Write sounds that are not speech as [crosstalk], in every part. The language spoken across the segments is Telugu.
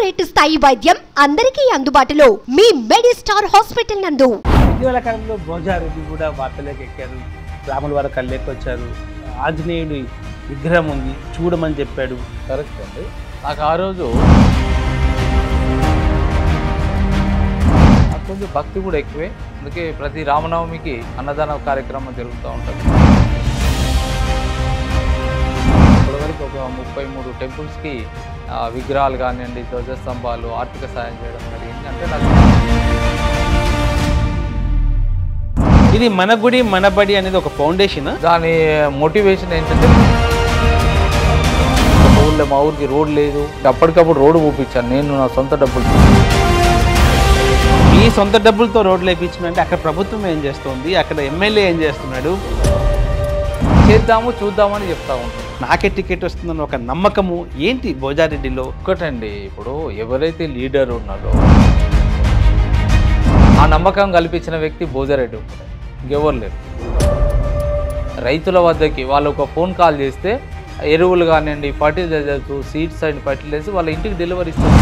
కార్పొరేట్ స్థాయి వైద్యం అందరికీ అందుబాటులో మీ మెడిస్టార్ హాస్పిటల్ నందు ఇటీవల కాలంలో భోజారెడ్డి కూడా వార్తలోకి ఎక్కారు రాముల వారు కళ్ళేకి వచ్చారు ఆంజనేయుడు విగ్రహం ఉంది చూడమని చెప్పాడు కరెక్ట్ అండి నాకు ఆ రోజు కొంచెం భక్తి కూడా ఎక్కువే అందుకే ప్రతి రామనవమికి అన్నదాన కార్యక్రమం జరుగుతూ ఉంటుంది ఇప్పటివరకు ఒక ముప్పై మూడు టెంపుల్స్కి విగ్రహాలు కానివ్వండి ధ్వజస్తంభాలు ఆర్థిక సాయం చేయడం కానీ అంటే నాకు ఇది మన గుడి మన బడి అనేది ఒక ఫౌండేషన్ దాని మోటివేషన్ ఏంటంటే ఊళ్ళో మా ఊరికి రోడ్ లేదు అప్పటికప్పుడు రోడ్డు పూపించాను నేను నా సొంత డబ్బులు ఈ సొంత డబ్బులతో రోడ్లు వేయించినంటే అక్కడ ప్రభుత్వం ఏం చేస్తుంది అక్కడ ఎమ్మెల్యే ఏం చేస్తున్నాడు చేద్దాము చూద్దామని చెప్తా ఉంటాను నాకే టికెట్ వస్తుందని ఒక నమ్మకము ఏంటి భోజారెడ్డిలో ఒక్కటండి ఇప్పుడు ఎవరైతే లీడర్ ఉన్నారో ఆ నమ్మకం కల్పించిన వ్యక్తి భోజారెడ్డి ఒక్కడే ఇంకెవరు లేరు రైతుల వద్దకి వాళ్ళు ఒక ఫోన్ కాల్ చేస్తే ఎరువులు కానివ్వండి ఫర్టిలైజర్స్ సీడ్స్ అండ్ ఫర్టిలైజర్స్ వాళ్ళ ఇంటికి డెలివరీ ఇస్తారు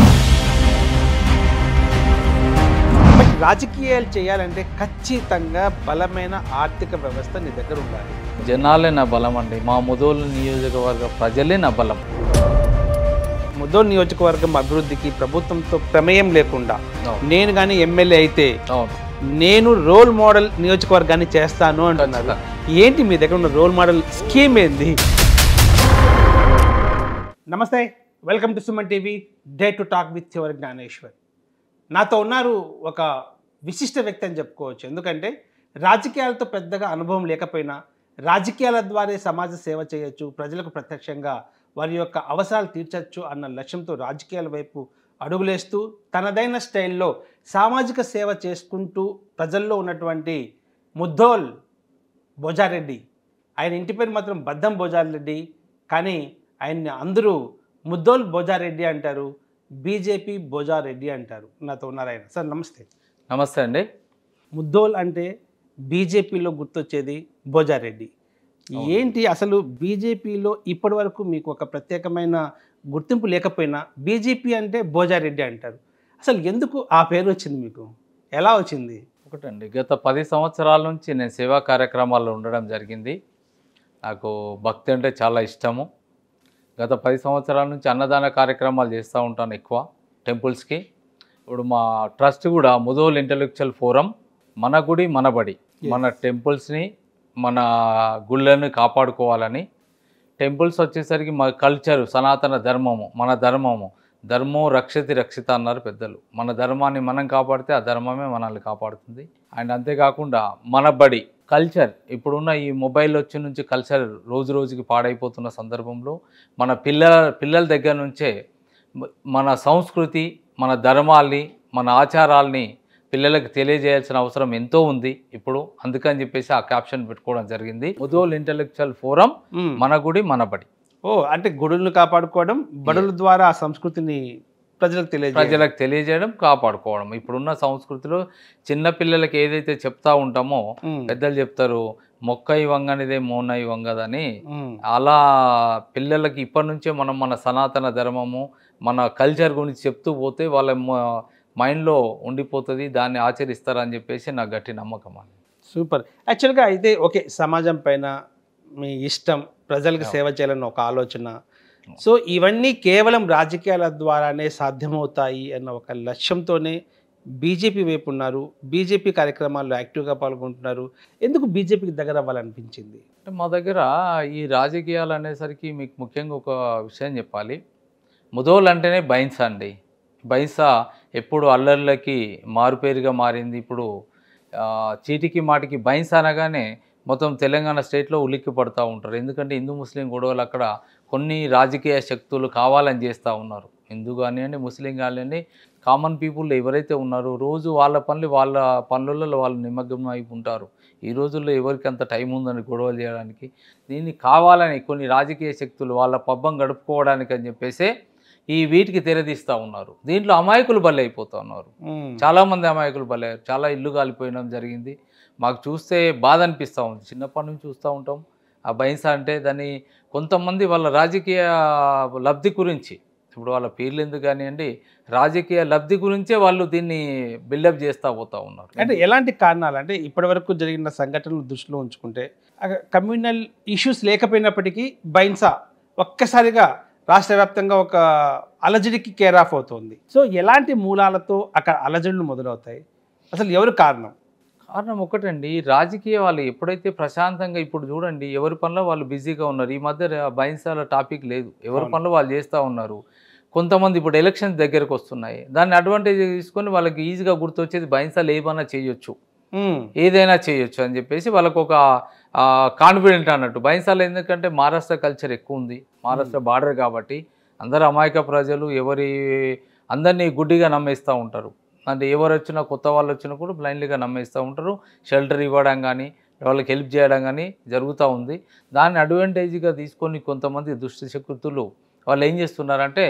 రాజకీయాలు చేయాలంటే ఖచ్చితంగా బలమైన ఆర్థిక వ్యవస్థ నీ దగ్గర ఉండాలి జనాలే నా బలం అండి మా ముదోలు నియోజకవర్గ ప్రజలే నా బలం ముదోలు నియోజకవర్గం అభివృద్ధికి ప్రభుత్వంతో ప్రమేయం లేకుండా నేను కానీ ఎమ్మెల్యే అయితే నేను రోల్ మోడల్ నియోజకవర్గాన్ని చేస్తాను అంటున్నారు ఏంటి మీ దగ్గర ఉన్న రోల్ మోడల్ స్కీమ్ ఏంది నమస్తే welcome to Suman TV day to talk with your Gnaneshwar నాతో ఉన్నారు ఒక విశిష్ట వ్యక్తి అని చెప్పుకోవచ్చు ఎందుకంటే రాజకీయాలతో పెద్దగా అనుభవం లేకపోయినా రాజకీయాల ద్వారా సమాజ సేవ చేయొచ్చు ప్రజలకు ప్రత్యక్షంగా వారి యొక్క అవసరాలు తీర్చచ్చు అన్న లక్ష్యంతో రాజకీయాల వైపు అడుగులేస్తూ తనదైన స్టైల్లో సామాజిక సేవ చేసుకుంటూ ప్రజల్లో ఉన్నటువంటి ముద్దోల్ భోజారెడ్డి ఆయన ఇంటి పేరు మాత్రం బద్దం భోజారెడ్డి కానీ ఆయన్ని అందరూ ముద్దోల్ భోజారెడ్డి అంటారు బీజేపీ భోజారెడ్డి అంటారు నాతో ఉన్నారు ఆయన సార్ నమస్తే నమస్తే అండి ముద్దోల్ అంటే బీజేపీలో గుర్తొచ్చేది భోజారెడ్డి ఏంటి అసలు బీజేపీలో ఇప్పటి వరకు మీకు ఒక ప్రత్యేకమైన గుర్తింపు లేకపోయినా బీజేపీ అంటే భోజారెడ్డి అంటారు అసలు ఎందుకు ఆ పేరు వచ్చింది మీకు ఎలా వచ్చింది ఒకటండి గత పది సంవత్సరాల నుంచి నేను సేవా కార్యక్రమాల్లో ఉండడం జరిగింది నాకు భక్తి అంటే చాలా ఇష్టము గత పది సంవత్సరాల నుంచి అన్నదాన కార్యక్రమాలు చేస్తూ ఉంటాను ఎక్కువ టెంపుల్స్కి ఇప్పుడు మా ట్రస్ట్ కూడా ముదోల్ ఇంటలెక్చువల్ ఫోరం మన గుడి మన బడి మన టెంపుల్స్ని మన గుళ్ళని కాపాడుకోవాలని టెంపుల్స్ వచ్చేసరికి మా కల్చరు సనాతన ధర్మము మన ధర్మము ధర్మం రక్షతి రక్షిత అన్నారు పెద్దలు మన ధర్మాన్ని మనం కాపాడితే ఆ ధర్మమే మనల్ని కాపాడుతుంది అండ్ అంతేకాకుండా మన బడి కల్చర్ ఇప్పుడున్న ఈ మొబైల్ వచ్చి నుంచి కల్చర్ రోజు రోజుకి పాడైపోతున్న సందర్భంలో మన పిల్లల పిల్లల దగ్గర నుంచే మన సంస్కృతి మన ధర్మాల్ని మన ఆచారాల్ని పిల్లలకు తెలియజేయాల్సిన అవసరం ఎంతో ఉంది ఇప్పుడు అందుకని చెప్పేసి ఆ క్యాప్షన్ పెట్టుకోవడం జరిగింది ముదోల్ ఇంటలెక్చువల్ ఫోరం మన గుడి మన బడి ఓ అంటే గుడులను కాపాడుకోవడం బడుల ద్వారా ఆ సంస్కృతిని ప్రజలకు తెలియ ప్రజలకు తెలియజేయడం కాపాడుకోవడం ఇప్పుడున్న సంస్కృతిలో చిన్న పిల్లలకి ఏదైతే చెప్తా ఉంటామో పెద్దలు చెప్తారు మొక్కై వంగనిదే మోనై వంగదని అలా పిల్లలకి ఇప్పటి నుంచే మనం మన సనాతన ధర్మము మన కల్చర్ గురించి చెప్తూ పోతే వాళ్ళ మైండ్లో ఉండిపోతుంది దాన్ని ఆచరిస్తారని చెప్పేసి నాకు గట్టి నమ్మకం అని సూపర్ యాక్చువల్గా అయితే ఓకే సమాజం పైన మీ ఇష్టం ప్రజలకు సేవ చేయాలని ఒక ఆలోచన సో ఇవన్నీ కేవలం రాజకీయాల ద్వారానే సాధ్యమవుతాయి అన్న ఒక లక్ష్యంతోనే బీజేపీ వైపు ఉన్నారు బీజేపీ కార్యక్రమాల్లో యాక్టివ్గా పాల్గొంటున్నారు ఎందుకు బీజేపీకి దగ్గర అవ్వాలనిపించింది మా దగ్గర ఈ రాజకీయాలు అనేసరికి మీకు ముఖ్యంగా ఒక విషయం చెప్పాలి ముదోలు అంటేనే బైన్సా అండి బైన్సా ఎప్పుడు అల్లర్లకి మారుపేరుగా మారింది ఇప్పుడు చీటికి మాటికి బైన్స్ అనగానే మొత్తం తెలంగాణ స్టేట్లో ఉలిక్కి పడుతూ ఉంటారు ఎందుకంటే హిందూ ముస్లిం గొడవలు అక్కడ కొన్ని రాజకీయ శక్తులు కావాలని చేస్తూ ఉన్నారు హిందూ కానివ్వండి ముస్లిం కానివ్వండి కామన్ పీపుల్ ఎవరైతే ఉన్నారో రోజు వాళ్ళ పనులు వాళ్ళ పనులలో వాళ్ళు నిమగ్నం అయి ఉంటారు ఈ రోజుల్లో ఎవరికి అంత టైం ఉందని గొడవలు చేయడానికి దీన్ని కావాలని కొన్ని రాజకీయ శక్తులు వాళ్ళ పబ్బం గడుపుకోవడానికి అని చెప్పేసి ఈ వీటికి తెరదీస్తూ ఉన్నారు దీంట్లో అమాయకులు బలి అయిపోతూ ఉన్నారు చాలామంది అమాయకులు బలి చాలా ఇల్లు కాలిపోయడం జరిగింది మాకు చూస్తే బాధ అనిపిస్తూ ఉంది చిన్నప్పటి నుంచి చూస్తూ ఉంటాం ఆ బహింస అంటే దాన్ని కొంతమంది వాళ్ళ రాజకీయ లబ్ధి గురించి ఇప్పుడు వాళ్ళ పేర్లు ఎందుకు కానివ్వండి రాజకీయ లబ్ధి గురించే వాళ్ళు దీన్ని బిల్డప్ చేస్తూ పోతూ ఉన్నారు అంటే ఎలాంటి కారణాలు అంటే ఇప్పటివరకు జరిగిన సంఘటనలు దృష్టిలో ఉంచుకుంటే కమ్యూనల్ ఇష్యూస్ లేకపోయినప్పటికీ బైన్సా ఒక్కసారిగా రాష్ట్ర వ్యాప్తంగా ఒక అలజడికి కేర్ ఆఫ్ అవుతుంది సో ఎలాంటి మూలాలతో అక్కడ అలజడులు మొదలవుతాయి అసలు ఎవరు కారణం కారణం ఒకటండి రాజకీయ వాళ్ళు ఎప్పుడైతే ప్రశాంతంగా ఇప్పుడు చూడండి ఎవరి పనిలో వాళ్ళు బిజీగా ఉన్నారు ఈ మధ్య భయంసాల టాపిక్ లేదు ఎవరి పనులు వాళ్ళు చేస్తూ ఉన్నారు కొంతమంది ఇప్పుడు ఎలక్షన్స్ దగ్గరకు వస్తున్నాయి దాన్ని అడ్వాంటేజ్ తీసుకొని వాళ్ళకి ఈజీగా గుర్తొచ్చేది భయంసాలు ఏమైనా చేయొచ్చు ఏదైనా చేయొచ్చు అని చెప్పేసి వాళ్ళకు ఒక కాన్ఫిడెంట్ అన్నట్టు భయంసాలు ఎందుకంటే మహారాష్ట్ర కల్చర్ ఎక్కువ ఉంది మహారాష్ట్ర hmm. బార్డర్ కాబట్టి అందరు అమాయక ప్రజలు ఎవరి అందరినీ గుడ్డిగా నమ్మేస్తూ ఉంటారు అంటే ఎవరు వచ్చినా కొత్త వాళ్ళు వచ్చినా కూడా బ్లైండ్లీగా నమ్మేస్తూ ఉంటారు షెల్టర్ ఇవ్వడం కానీ వాళ్ళకి హెల్ప్ చేయడం కానీ జరుగుతూ ఉంది దాన్ని అడ్వాంటేజ్గా తీసుకొని కొంతమంది దుష్ట శక్తులు వాళ్ళు ఏం చేస్తున్నారంటే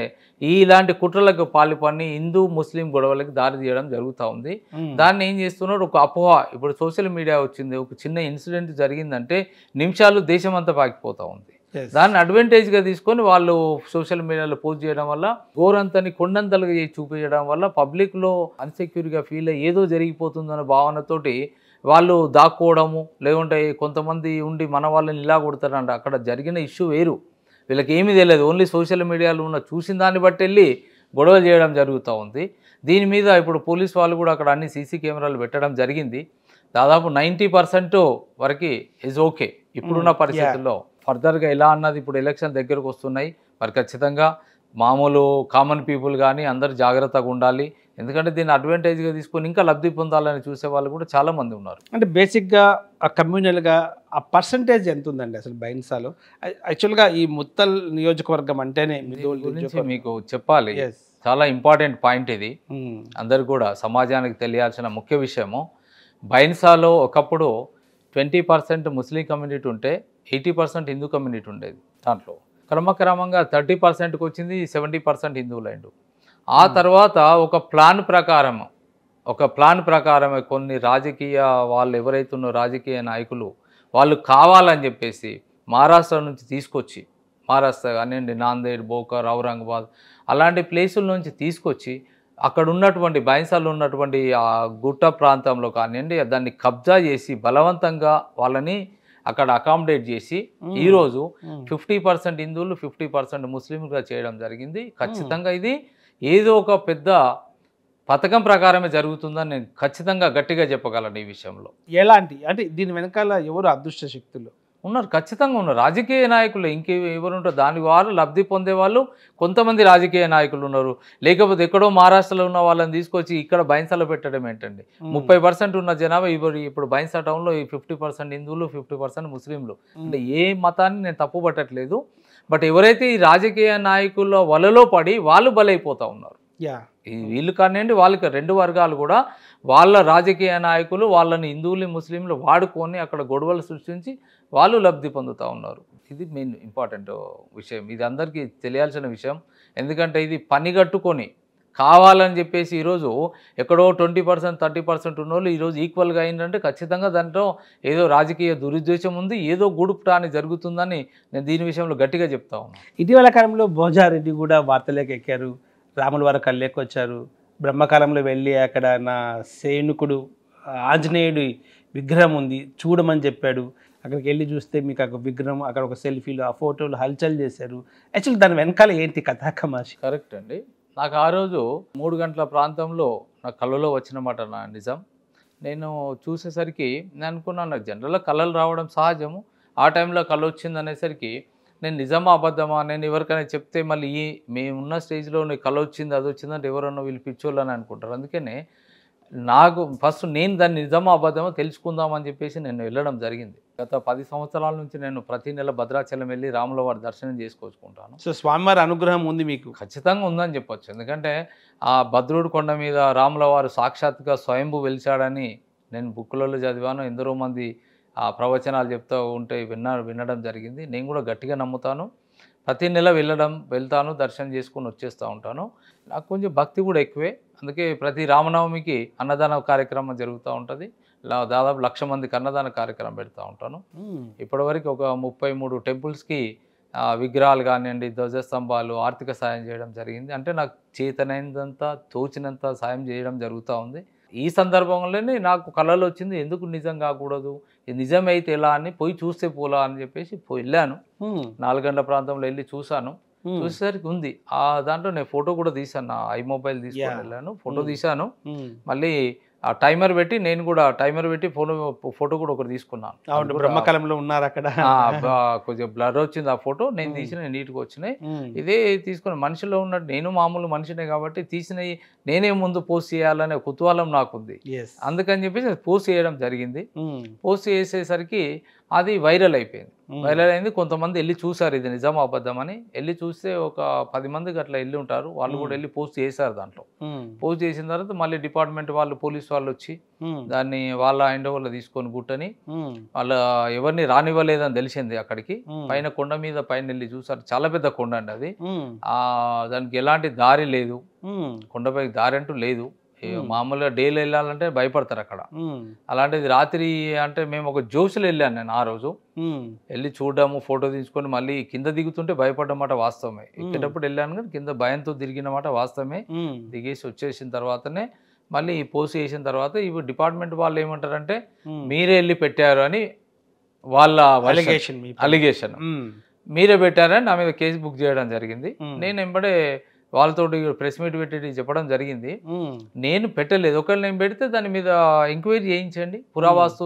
ఇలాంటి కుట్రలకు పాల్పని హిందూ ముస్లిం గొడవలకు దారి తీయడం జరుగుతూ ఉంది దాన్ని ఏం చేస్తున్నారు ఒక అపోహ ఇప్పుడు సోషల్ మీడియా వచ్చింది ఒక చిన్న ఇన్సిడెంట్ జరిగిందంటే నిమిషాలు దేశం అంతా పాకిపోతూ ఉంది దాన్ని అడ్వాంటేజ్గా తీసుకొని వాళ్ళు సోషల్ మీడియాలో పోస్ట్ చేయడం వల్ల గోరంతని కొండంతలుగా చూపించడం వల్ల పబ్లిక్లో అన్సెక్యూర్గా ఫీల్ అయ్యి ఏదో జరిగిపోతుందన్న భావనతోటి వాళ్ళు దాక్కోవడము లేకుంటే కొంతమంది ఉండి మన వాళ్ళని ఇలా కొడతారంట అక్కడ జరిగిన ఇష్యూ వేరు వీళ్ళకి ఏమీ తెలియదు ఓన్లీ సోషల్ మీడియాలో ఉన్న చూసిన దాన్ని బట్టి వెళ్ళి గొడవలు చేయడం జరుగుతూ ఉంది దీని మీద ఇప్పుడు పోలీస్ వాళ్ళు కూడా అక్కడ అన్ని సీసీ కెమెరాలు పెట్టడం జరిగింది దాదాపు నైంటీ పర్సెంట్ వరకు ఇస్ ఓకే ఇప్పుడున్న hmm, పరిస్థితుల్లో ఫర్దర్గా ఎలా అన్నది ఇప్పుడు ఎలక్షన్ దగ్గరకు వస్తున్నాయి మరి ఖచ్చితంగా మామూలు కామన్ పీపుల్ కానీ అందరు జాగ్రత్తగా ఉండాలి ఎందుకంటే దీన్ని అడ్వాంటేజ్గా తీసుకొని ఇంకా లబ్ధి పొందాలని చూసే వాళ్ళు కూడా చాలామంది ఉన్నారు అంటే బేసిక్గా ఆ కమ్యూనల్గా ఆ పర్సంటేజ్ ఎంత ఉందండి అసలు బైన్సాలో యాక్చువల్గా ఈ ముత్తల్ నియోజకవర్గం అంటేనే మీకు చెప్పాలి చాలా ఇంపార్టెంట్ పాయింట్ ఇది hmm. అందరు కూడా సమాజానికి తెలియాల్సిన ముఖ్య విషయము బైన్సాలో ఒకప్పుడు ట్వంటీ పర్సెంట్ ముస్లిం కమ్యూనిటీ ఉంటే ఎయిటీ పర్సెంట్ హిందూ కమ్యూనిటీ ఉండేది దాంట్లో క్రమక్రమంగా థర్టీ పర్సెంట్కి వచ్చింది సెవెంటీ పర్సెంట్ హిందువులు అయిండు ఆ hmm. తర్వాత ఒక ప్లాన్ ప్రకారం ఒక ప్లాన్ ప్రకారం కొన్ని రాజకీయ వాళ్ళు ఎవరైతున్న రాజకీయ నాయకులు వాళ్ళు కావాలని చెప్పేసి మహారాష్ట్ర నుంచి తీసుకొచ్చి మహారాష్ట్ర కానివ్వండి నాందేడ్ బోకర్ ఔరంగాబాద్ అలాంటి ప్లేసుల నుంచి తీసుకొచ్చి అక్కడ ఉన్నటువంటి బైన్సాల్లో ఉన్నటువంటి ఆ గుట్ట ప్రాంతంలో కానివ్వండి దాన్ని కబ్జా చేసి బలవంతంగా వాళ్ళని అక్కడ అకామిడేట్ చేసి hmm. ఈరోజు hmm. ఫిఫ్టీ పర్సెంట్ హిందువులు ఫిఫ్టీ పర్సెంట్ ముస్లింలుగా చేయడం జరిగింది ఖచ్చితంగా ఇది ఏదో ఒక పెద్ద పథకం ప్రకారమే జరుగుతుందని నేను ఖచ్చితంగా గట్టిగా చెప్పగలను ఈ విషయంలో ఎలాంటి అంటే దీని వెనకాల ఎవరు అదృష్ట శక్తులు ఉన్నారు ఖచ్చితంగా ఉన్నారు రాజకీయ నాయకులు ఇంకే ఎవరుంటారు దాని వారు లబ్ధి పొందేవాళ్ళు కొంతమంది రాజకీయ నాయకులు ఉన్నారు లేకపోతే ఎక్కడో మహారాష్ట్రలో ఉన్న వాళ్ళని తీసుకొచ్చి ఇక్కడ బైన్సాలో పెట్టడం ఏంటండి ముప్పై ఉన్న జనాభా ఇప్పుడు ఇప్పుడు బైన్సా టౌన్లో ఈ ఫిఫ్టీ పర్సెంట్ హిందువులు ఫిఫ్టీ ముస్లింలు అంటే ఏ మతాన్ని నేను తప్పుపట్టట్లేదు బట్ ఎవరైతే ఈ రాజకీయ నాయకుల వలలో పడి వాళ్ళు బలైపోతూ ఉన్నారు వీళ్ళు కానివ్వండి వాళ్ళకి రెండు వర్గాలు కూడా వాళ్ళ రాజకీయ నాయకులు వాళ్ళని హిందువులు ముస్లింలు వాడుకొని అక్కడ గొడవలు సృష్టించి వాళ్ళు లబ్ధి పొందుతూ ఉన్నారు ఇది మెయిన్ ఇంపార్టెంట్ విషయం ఇది అందరికీ తెలియాల్సిన విషయం ఎందుకంటే ఇది పని కట్టుకొని కావాలని చెప్పేసి ఈరోజు ఎక్కడో ట్వంటీ పర్సెంట్ థర్టీ పర్సెంట్ ఉన్న వాళ్ళు ఈరోజు ఈక్వల్గా అయిందంటే ఖచ్చితంగా దాంట్లో ఏదో రాజకీయ దురుద్దేశం ఉంది ఏదో గుడుపుటాని జరుగుతుందని నేను దీని విషయంలో గట్టిగా చెప్తా ఉన్నాను ఇటీవల కాలంలో భోజారెడ్డి కూడా వార్తలకు ఎక్కారు రాముల వారు కళ్ళెక్కొచ్చారు వచ్చారు బ్రహ్మకాలంలో వెళ్ళి అక్కడ నా సేనుకుడు ఆంజనేయుడి విగ్రహం ఉంది చూడమని చెప్పాడు అక్కడికి వెళ్ళి చూస్తే మీకు ఒక విగ్రహం అక్కడ ఒక సెల్ఫీలు ఆ ఫోటోలు హల్చల్ చేశారు యాక్చువల్లీ దాని వెనకాల ఏంటి కథాకమాషి కరెక్ట్ అండి నాకు ఆ రోజు మూడు గంటల ప్రాంతంలో నా కళ్ళలో వచ్చినమాట నా నిజం నేను చూసేసరికి నేను అనుకున్నాను నాకు జనరల్గా కళలు రావడం సహజము ఆ టైంలో కళ్ళు వచ్చింది అనేసరికి నేను నిజమా అబద్ధమా నేను ఎవరికైనా చెప్తే మళ్ళీ ఈ మేమున్న స్టేజ్లో నీకు కళ వచ్చింది అది వచ్చిందంటే ఎవరన్నా వీళ్ళు పిచ్చోళ్ళని అనుకుంటారు అందుకనే నాకు ఫస్ట్ నేను దాన్ని నిజమా అబద్ధమో తెలుసుకుందామని చెప్పేసి నేను వెళ్ళడం జరిగింది గత పది సంవత్సరాల నుంచి నేను ప్రతి నెల భద్రాచలం వెళ్ళి రాముల వారి దర్శనం చేసుకోవచ్చుకుంటాను సో స్వామివారి అనుగ్రహం ఉంది మీకు ఖచ్చితంగా ఉందని చెప్పొచ్చు ఎందుకంటే ఆ భద్రుడి కొండ మీద రాముల వారు సాక్షాత్గా స్వయంభూ వెలిచాడని నేను బుక్కులలో చదివాను ఎందరో మంది ఆ ప్రవచనాలు చెప్తూ ఉంటే విన్నా వినడం జరిగింది నేను కూడా గట్టిగా నమ్ముతాను ప్రతి నెల వెళ్ళడం వెళ్తాను దర్శనం చేసుకొని వచ్చేస్తూ ఉంటాను నాకు కొంచెం భక్తి కూడా ఎక్కువే అందుకే ప్రతి రామనవమికి అన్నదాన కార్యక్రమం జరుగుతూ ఉంటుంది ఇలా దాదాపు లక్ష మందికి అన్నదాన కార్యక్రమం పెడతా ఉంటాను ఇప్పటివరకు ఒక ముప్పై మూడు టెంపుల్స్కి విగ్రహాలు కానివ్వండి ధ్వజస్తంభాలు ఆర్థిక సాయం చేయడం జరిగింది అంటే నాకు చేతనైనంత తోచినంత సాయం చేయడం జరుగుతూ ఉంది ఈ సందర్భంలోనే నాకు కళలు వచ్చింది ఎందుకు నిజం కాకూడదు నిజమైతే ఎలా అని పోయి చూస్తే పోలా అని చెప్పేసి వెళ్ళాను నాలుగంట ప్రాంతంలో వెళ్ళి చూశాను చూసేసరికి ఉంది ఆ దాంట్లో నేను ఫోటో కూడా తీశాను నా ఐ మొబైల్ తీసుకొని వెళ్ళాను ఫోటో తీశాను మళ్ళీ ఆ టైమర్ పెట్టి నేను కూడా టైమర్ పెట్టి ఫోటో ఫోటో కూడా ఒకటి తీసుకున్నాను బ్రహ్మకాలంలో ఉన్నారు అక్కడ కొద్దిగా బ్లర్ వచ్చింది ఆ ఫోటో నేను తీసిన నీట్గా వచ్చినాయి ఇదే తీసుకుని మనిషిలో ఉన్నట్టు నేను మామూలు మనిషినే కాబట్టి తీసినవి నేనే ముందు పోస్ట్ చేయాలనే కుతూహలం నాకుంది అందుకని చెప్పేసి పోస్ట్ చేయడం జరిగింది పోస్ట్ చేసేసరికి అది వైరల్ అయిపోయింది వైరల్ అయింది కొంతమంది వెళ్ళి చూసారు ఇది నిజం అబద్ధం అని వెళ్ళి చూస్తే ఒక పది మందికి అట్లా వెళ్ళి ఉంటారు వాళ్ళు కూడా వెళ్ళి పోస్ట్ చేశారు దాంట్లో పోస్ట్ చేసిన తర్వాత మళ్ళీ డిపార్ట్మెంట్ వాళ్ళు పోలీస్ వాళ్ళు వచ్చి దాన్ని వాళ్ళ ఆయన వాళ్ళు తీసుకొని గుట్టని వాళ్ళ ఎవరిని రానివ్వలేదని తెలిసింది అక్కడికి పైన కొండ మీద పైన వెళ్ళి చూసారు చాలా పెద్ద కొండ అండి అది ఆ దానికి ఎలాంటి దారి లేదు కొండపైకి దారి అంటూ లేదు మామూలుగా డేలో వెళ్ళాలంటే భయపడతారు అక్కడ అలాంటిది రాత్రి అంటే మేము ఒక జోసులు వెళ్ళాను నేను ఆ రోజు వెళ్ళి చూడడము ఫోటో తీసుకొని మళ్ళీ కింద దిగుతుంటే మాట వాస్తవమే ఎక్కేటప్పుడు వెళ్ళాను కానీ కింద భయంతో మాట వాస్తవమే దిగేసి వచ్చేసిన తర్వాతనే మళ్ళీ పోస్ట్ చేసిన తర్వాత ఇవి డిపార్ట్మెంట్ వాళ్ళు ఏమంటారంటే మీరే వెళ్ళి పెట్టారు అని వాళ్ళ అలిగేషన్ అలిగేషన్ hmm. మీరే పెట్టారని నా మీద కేసు బుక్ చేయడం జరిగింది hmm. నేను ఎంబడే వాళ్ళతో ప్రెస్ మీట్ పెట్టి చెప్పడం జరిగింది నేను పెట్టలేదు ఒకవేళ నేను పెడితే దాని మీద ఎంక్వైరీ చేయించండి పురావాస్తు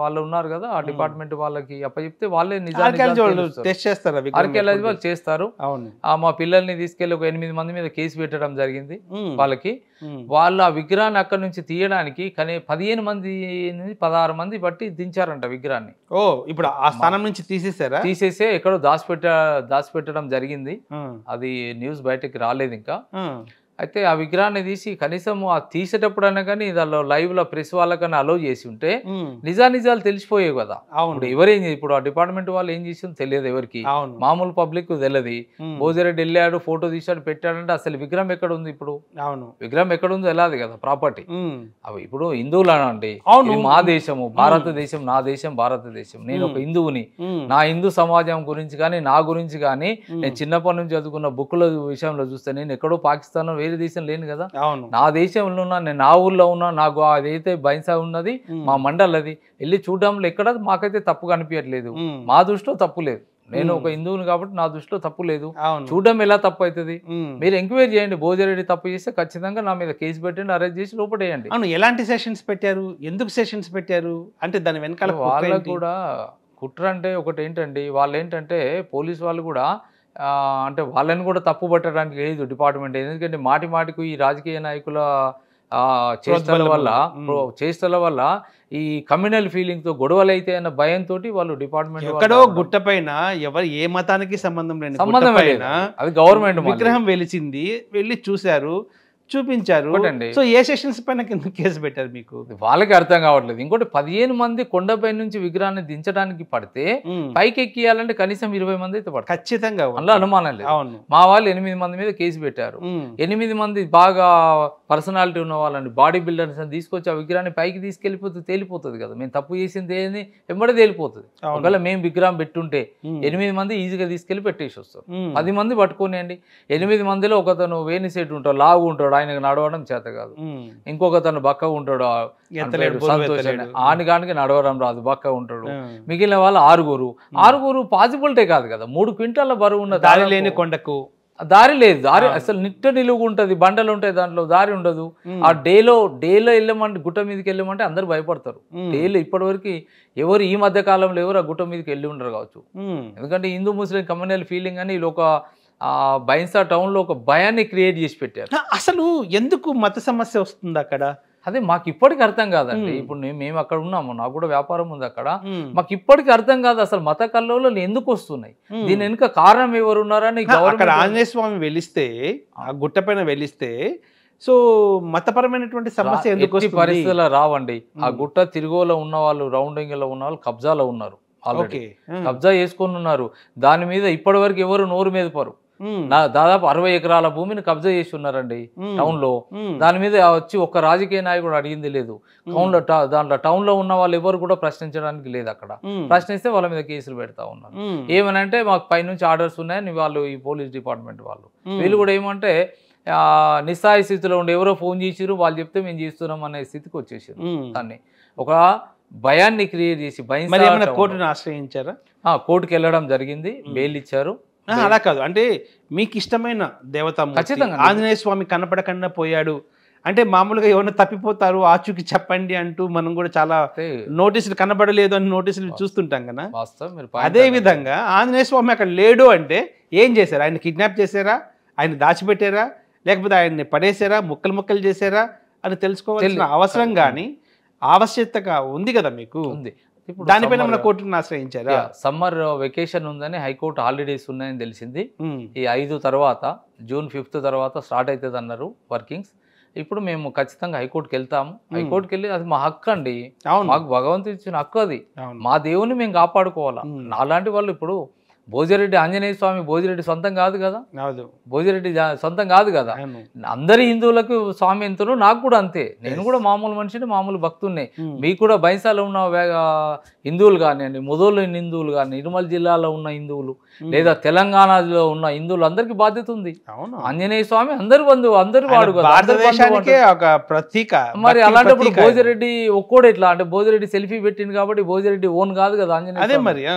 వాళ్ళు ఉన్నారు కదా ఆ డిపార్ట్మెంట్ వాళ్ళకి అప్పచెప్తే వాళ్ళే నిజాన్ని వాళ్ళు చేస్తారు మా పిల్లల్ని తీసుకెళ్లి ఒక ఎనిమిది మంది మీద కేసు పెట్టడం జరిగింది వాళ్ళకి వాళ్ళు ఆ విగ్రహాన్ని అక్కడి నుంచి తీయడానికి కానీ పదిహేను మంది పదహారు మంది బట్టి దించారంట విగ్రహాన్ని ఓ ఇప్పుడు ఆ స్థానం నుంచి తీసేసారా తీసేసే ఎక్కడో దాచిపెట్ట దాచిపెట్టడం జరిగింది అది న్యూస్ బయటకి రాలేదు ఇంకా అయితే ఆ విగ్రహాన్ని తీసి కనీసం ఆ తీసేటప్పుడు అయినా కానీ దానిలో లైవ్ లో ప్రెస్ వాళ్ళకన్నా అలో చేసి ఉంటే నిజానిజాలు తెలిసిపోయాయి కదా అవును ఎవరేం ఇప్పుడు ఆ డిపార్ట్మెంట్ వాళ్ళు ఏం చేసిందో తెలియదు ఎవరికి మామూలు పబ్లిక్ తెలియదు భోజరెడ్డి వెళ్ళాడు ఫోటో తీశాడు పెట్టాడంటే అసలు విగ్రహం ఎక్కడ ఉంది ఇప్పుడు అవును విగ్రహం ఎక్కడ ఉందో తెలియదు కదా ప్రాపర్టీ అవి ఇప్పుడు హిందువులు అనండి మా దేశము భారతదేశం నా దేశం భారతదేశం నేను ఒక హిందువుని నా హిందూ సమాజం గురించి కానీ నా గురించి కానీ నేను చిన్నప్పటి నుంచి చదువుకున్న బుక్ల విషయంలో చూస్తే నేను ఎక్కడో పాకిస్తాన్ వేరే వేరే దేశం లేను కదా అవును నా దేశంలో ఉన్నా నేను నా ఊర్లో ఉన్నా నాకు అదైతే బైన్సా ఉన్నది మా అది వెళ్ళి చూడడంలో ఎక్కడ మాకైతే తప్పు కనిపించట్లేదు మా దృష్టిలో తప్పు లేదు నేను ఒక హిందువుని కాబట్టి నా దృష్టిలో తప్పు లేదు చూడడం ఎలా తప్పు అవుతుంది మీరు ఎంక్వైరీ చేయండి భోజరెడ్డి తప్పు చేస్తే ఖచ్చితంగా నా మీద కేసు పెట్టండి అరెస్ట్ చేసి లోపడేయండి అవును ఎలాంటి సెషన్స్ పెట్టారు ఎందుకు సెషన్స్ పెట్టారు అంటే దాని వెనకాల వాళ్ళకు కూడా కుట్ర అంటే ఒకటి ఏంటండి వాళ్ళు ఏంటంటే పోలీస్ వాళ్ళు కూడా అంటే వాళ్ళని కూడా తప్పు పట్టడానికి లేదు డిపార్ట్మెంట్ ఎందుకంటే మాటి మాటికు ఈ రాజకీయ నాయకుల చేష్టల వల్ల చేష్టల వల్ల ఈ కమ్యూనల్ ఫీలింగ్ తో గొడవలు అయితే అన్న భయంతో వాళ్ళు డిపార్ట్మెంట్ ఎక్కడో గుట్టపైన ఎవరు ఏ మతానికి సంబంధం లేని సంబంధం అది గవర్నమెంట్ విగ్రహం వెలిచింది వెళ్ళి చూశారు చూపించారు సో ఏ సెషన్స్ పైన కింద కేసు పెట్టారు మీకు వాళ్ళకి అర్థం కావట్లేదు ఇంకోటి పదిహేను మంది కొండపై నుంచి విగ్రహాన్ని దించడానికి పడితే పైకి ఎక్కియాలంటే కనీసం ఇరవై మంది అయితే పడతారు ఖచ్చితంగా అందులో అనుమానం లేదు మా వాళ్ళు ఎనిమిది మంది మీద కేసు పెట్టారు ఎనిమిది మంది బాగా పర్సనాలిటీ ఉన్న వాళ్ళని బాడీ బిల్డర్స్ అని తీసుకొచ్చి ఆ విగ్రహాన్ని పైకి తీసుకెళ్లిపోతే తేలిపోతుంది కదా మేము తప్పు చేసింది ఏంది ఎంబడే తేలిపోతుంది ఒకవేళ మేము విగ్రహం పెట్టుంటే ఎనిమిది మంది ఈజీగా తీసుకెళ్లి పెట్టేసి వస్తాం పది మంది అండి ఎనిమిది మందిలో ఒకతను సైడ్ ఉంటాడు లావు ఉంటాడు ఆయన నడవడం చేత కాదు ఇంకొక తను బక్క ఉంటాడు సంతోషం ఆనగానికి నడవడం రాదు బక్క ఉంటాడు మిగిలిన వాళ్ళు ఆరుగురు ఆరుగురు పాసిబిలిటీ కాదు కదా మూడు క్వింటాల బరువు ఉన్న దారి లేని కొండకు దారి లేదు దారి అసలు నిట్ట నిలువు ఉంటుంది బండలు ఉంటాయి దాంట్లో దారి ఉండదు ఆ డేలో డేలో వెళ్ళమంటే గుట్ట మీదకి వెళ్ళమంటే అందరు భయపడతారు డేలో ఇప్పటివరకు ఎవరు ఈ మధ్య కాలంలో ఎవరు ఆ గుట్ట మీదకి వెళ్ళి ఉండరు కావచ్చు ఎందుకంటే హిందూ ముస్లిం కమ్యూనల్ ఫీలింగ్ అని వీళ్ళు ఒక బైన్సా టౌన్లో ఒక భయాన్ని క్రియేట్ చేసి పెట్టారు అసలు ఎందుకు మత సమస్య వస్తుంది అక్కడ అదే మాకు ఇప్పటికి అర్థం కాదండి ఇప్పుడు మేము అక్కడ ఉన్నాము నాకు కూడా వ్యాపారం ఉంది అక్కడ మాకు ఇప్పటికి అర్థం కాదు అసలు మత కల్లోలు ఎందుకు వస్తున్నాయి దీని వెనుక కారణం ఉన్నారని అక్కడ ఆంజనేయ స్వామి వెలిస్తే ఆ గుట్ట పైన వెలిస్తే సో మతపరమైనటువంటి సమస్య ఎందుకు పరిస్థితుల్లో రావండి ఆ గుట్ట తిరుగులో ఉన్న వాళ్ళు రౌండింగ్ లో ఉన్న వాళ్ళు కబ్జాలో ఉన్నారు కబ్జా చేసుకుని ఉన్నారు దాని మీద ఇప్పటి వరకు ఎవరు నోరు మీద పరు నా దాదాపు అరవై ఎకరాల భూమిని కబ్జా చేసి ఉన్నారండి టౌన్ లో దాని మీద వచ్చి ఒక్క రాజకీయ నాయకుడు అడిగింది లేదు టౌన్ లో దాంట్లో టౌన్ లో ఉన్న వాళ్ళు ఎవరు కూడా ప్రశ్నించడానికి లేదు అక్కడ ప్రశ్నిస్తే వాళ్ళ మీద కేసులు పెడతా ఉన్నారు ఏమనంటే మాకు పైనుంచి ఆర్డర్స్ ఉన్నాయని వాళ్ళు ఈ పోలీస్ డిపార్ట్మెంట్ వాళ్ళు వీళ్ళు కూడా ఏమంటే నిస్సాయి స్థితిలో ఉండి ఎవరో ఫోన్ చేసిరు వాళ్ళు చెప్తే మేము చేస్తున్నాం అనే స్థితికి వచ్చేసారు దాన్ని ఒక భయాన్ని క్రియేట్ చేసి భయం కోర్టుని ఆశ్రయించారా కోర్టుకి వెళ్ళడం జరిగింది బెయిల్ ఇచ్చారు అలా కాదు అంటే మీకు ఇష్టమైన దేవత ఖచ్చితంగా ఆంజనేయ స్వామి కనపడకుండా పోయాడు అంటే మామూలుగా ఎవరైనా తప్పిపోతారు ఆచూకి చెప్పండి అంటూ మనం కూడా చాలా నోటీసులు కనబడలేదు అని నోటీసులు చూస్తుంటాం కదా అదే విధంగా ఆంజనేయ స్వామి అక్కడ లేడు అంటే ఏం చేశారు ఆయన కిడ్నాప్ చేశారా ఆయన దాచిపెట్టారా లేకపోతే ఆయన్ని పడేసారా ముక్కలు ముక్కలు చేశారా అని తెలుసుకోవాల్సిన అవసరం కానీ ఆవశ్యకత ఉంది కదా మీకు ఉంది దానిపైన మన కోర్టును ఆశ్రయించారు సమ్మర్ వెకేషన్ ఉందని హైకోర్టు హాలిడేస్ ఉన్నాయని తెలిసింది ఈ ఐదు తర్వాత జూన్ ఫిఫ్త్ తర్వాత స్టార్ట్ అవుతుంది అన్నారు వర్కింగ్స్ ఇప్పుడు మేము ఖచ్చితంగా హైకోర్టుకి వెళ్తాము హైకోర్టుకి వెళ్ళి అది మా హక్కు అండి మాకు భగవంతు ఇచ్చిన హక్కు అది మా దేవుని మేము కాపాడుకోవాలా నాలాంటి వాళ్ళు ఇప్పుడు భోజిరెడ్డి ఆంజనేయ స్వామి భోజిరెడ్డి సొంతం కాదు కదా కాదు భోజిరెడ్డి సొంతం కాదు కదా అందరి హిందువులకు స్వామి ఎంతనో నాకు కూడా అంతే నేను కూడా మామూలు మనిషిని మామూలు భక్తున్నే hmm. మీకు కూడా బైంసాలో ఉన్న హిందువులు కానివ్వండి ముదోలు హిందువులు కానీ నిర్మల్ జిల్లాలో ఉన్న హిందువులు hmm. లేదా తెలంగాణలో ఉన్న హిందువులు అందరికీ బాధ్యత ఉంది ఆంజనేయ స్వామి అందరు బంధువు అందరు వాడు ఒక ప్రతీక మరి అలాంటప్పుడు భోజిరెడ్డి ఒక్కోడు ఎట్లా అంటే భోజిరెడ్డి సెల్ఫీ పెట్టింది కాబట్టి భోజిరెడ్డి ఓన్ కాదు కదా ఆంజనేయ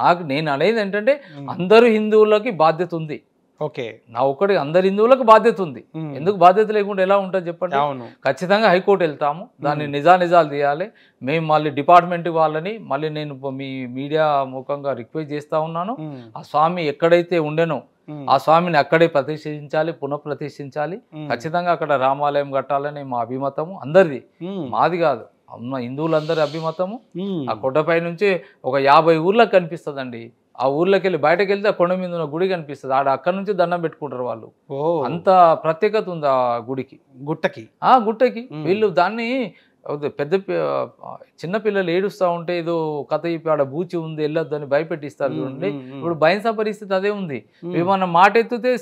నాకు నేను అనేది ఏంటంటే అందరు హిందువులకి బాధ్యత ఉంది ఓకే నా ఒక్కడికి అందరు హిందువులకు బాధ్యత ఉంది ఎందుకు బాధ్యత లేకుండా ఎలా ఉంటుంది చెప్పండి అవును ఖచ్చితంగా హైకోర్టు వెళ్తాము దాన్ని నిజానిజాలు తీయాలి మేము మళ్ళీ డిపార్ట్మెంట్ వాళ్ళని మళ్ళీ నేను మీ మీడియా ముఖంగా రిక్వెస్ట్ చేస్తూ ఉన్నాను ఆ స్వామి ఎక్కడైతే ఉండెనో ఆ స్వామిని అక్కడే ప్రతిష్ఠించాలి పునఃప్రతిష్ఠించాలి ఖచ్చితంగా అక్కడ రామాలయం కట్టాలని మా అభిమతము అందరిది మాది కాదు ఉన్న హిందువులందరి అభిమతము ఆ కొండపై నుంచి ఒక యాభై ఊర్లకు కనిపిస్తుందండి ఆ ఊర్లోకి వెళ్ళి బయటకు వెళ్తే కొండ మీద ఉన్న గుడి కనిపిస్తుంది ఆడ అక్కడ నుంచి దండం పెట్టుకుంటారు వాళ్ళు అంత ప్రత్యేకత ఉంది ఆ గుడికి గుట్టకి ఆ గుట్టకి వీళ్ళు దాన్ని పెద్ద చిన్నపిల్లలు ఏడుస్తూ ఉంటే ఏదో కథ చెప్పి ఆడ బూచి ఉంది వెళ్ళొద్దు అని భయపెట్టిస్తారు చూడండి ఇప్పుడు భయంస పరిస్థితి అదే ఉంది ఏమన్నా మాట ఎత్తితే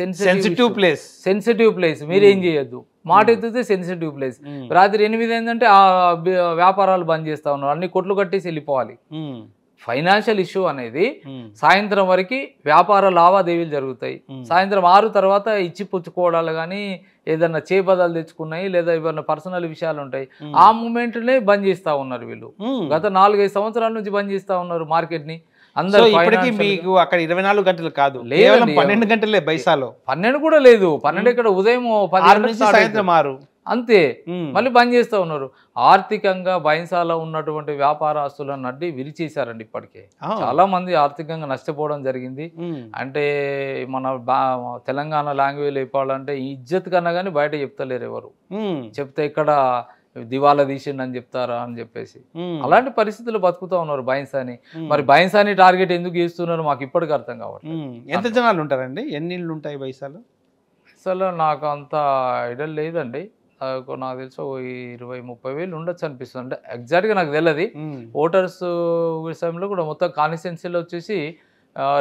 సెన్సిటివ్ ప్లేస్ సెన్సిటివ్ ప్లేస్ మీరేం చేయొద్దు మాట ఎత్తితే సెన్సిటివ్ ప్లేస్ రాత్రి ఎనిమిది ఏంటంటే ఆ వ్యాపారాలు బంద్ చేస్తా ఉన్నారు అన్ని కొట్లు కట్టేసి వెళ్ళిపోవాలి ఫైనాన్షియల్ ఇష్యూ అనేది సాయంత్రం వరకు వ్యాపార లావాదేవీలు జరుగుతాయి సాయంత్రం ఆరు తర్వాత ఇచ్చి పుచ్చుకోవడాలు కానీ ఏదన్నా చేపదాలు తెచ్చుకున్నాయి లేదా ఏమన్నా పర్సనల్ విషయాలు ఉంటాయి ఆ మూమెంట్ నే బంద్ చేస్తూ ఉన్నారు వీళ్ళు గత నాలుగైదు సంవత్సరాల నుంచి బంద్ చేస్తూ ఉన్నారు మార్కెట్ అందరూ మీకు అక్కడ ఇరవై నాలుగు గంటలు కాదు లేదు పన్నెండు గంటలే బైసాలో పన్నెండు కూడా లేదు పన్నెండు ఇక్కడ ఉదయం సాయంత్రం ఆరు అంతే మళ్ళీ బంద్ చేస్తూ ఉన్నారు ఆర్థికంగా బైన్సాలో ఉన్నటువంటి వ్యాపారస్తులను అడ్డి విరిచేశారండి ఇప్పటికే చాలా మంది ఆర్థికంగా నష్టపోవడం జరిగింది అంటే మన తెలంగాణ లాంగ్వేజ్ చెప్పాలంటే ఇజ్జత్ కన్నా కానీ బయట చెప్తలేరు ఎవరు చెప్తే ఇక్కడ దివాలా తీసిండి అని చెప్తారా అని చెప్పేసి అలాంటి పరిస్థితులు బతుకుతూ ఉన్నారు బైన్సాని మరి బైన్సాని టార్గెట్ ఎందుకు ఇస్తున్నారు మాకు ఇప్పటికి అర్థం కావట్లేదు ఎంత జనాలు ఉంటారండి ఎన్ని ఉంటాయి బైసాలు అసలు నాకు అంత ఐడల్ లేదండి నాకు తెలుసు ఇరవై ముప్పై వేలు ఉండొచ్చు అనిపిస్తుంది అంటే ఎగ్జాక్ట్గా నాకు తెలియదు ఓటర్స్ విషయంలో కూడా మొత్తం కాన్స్టిట్యున్సీలో వచ్చేసి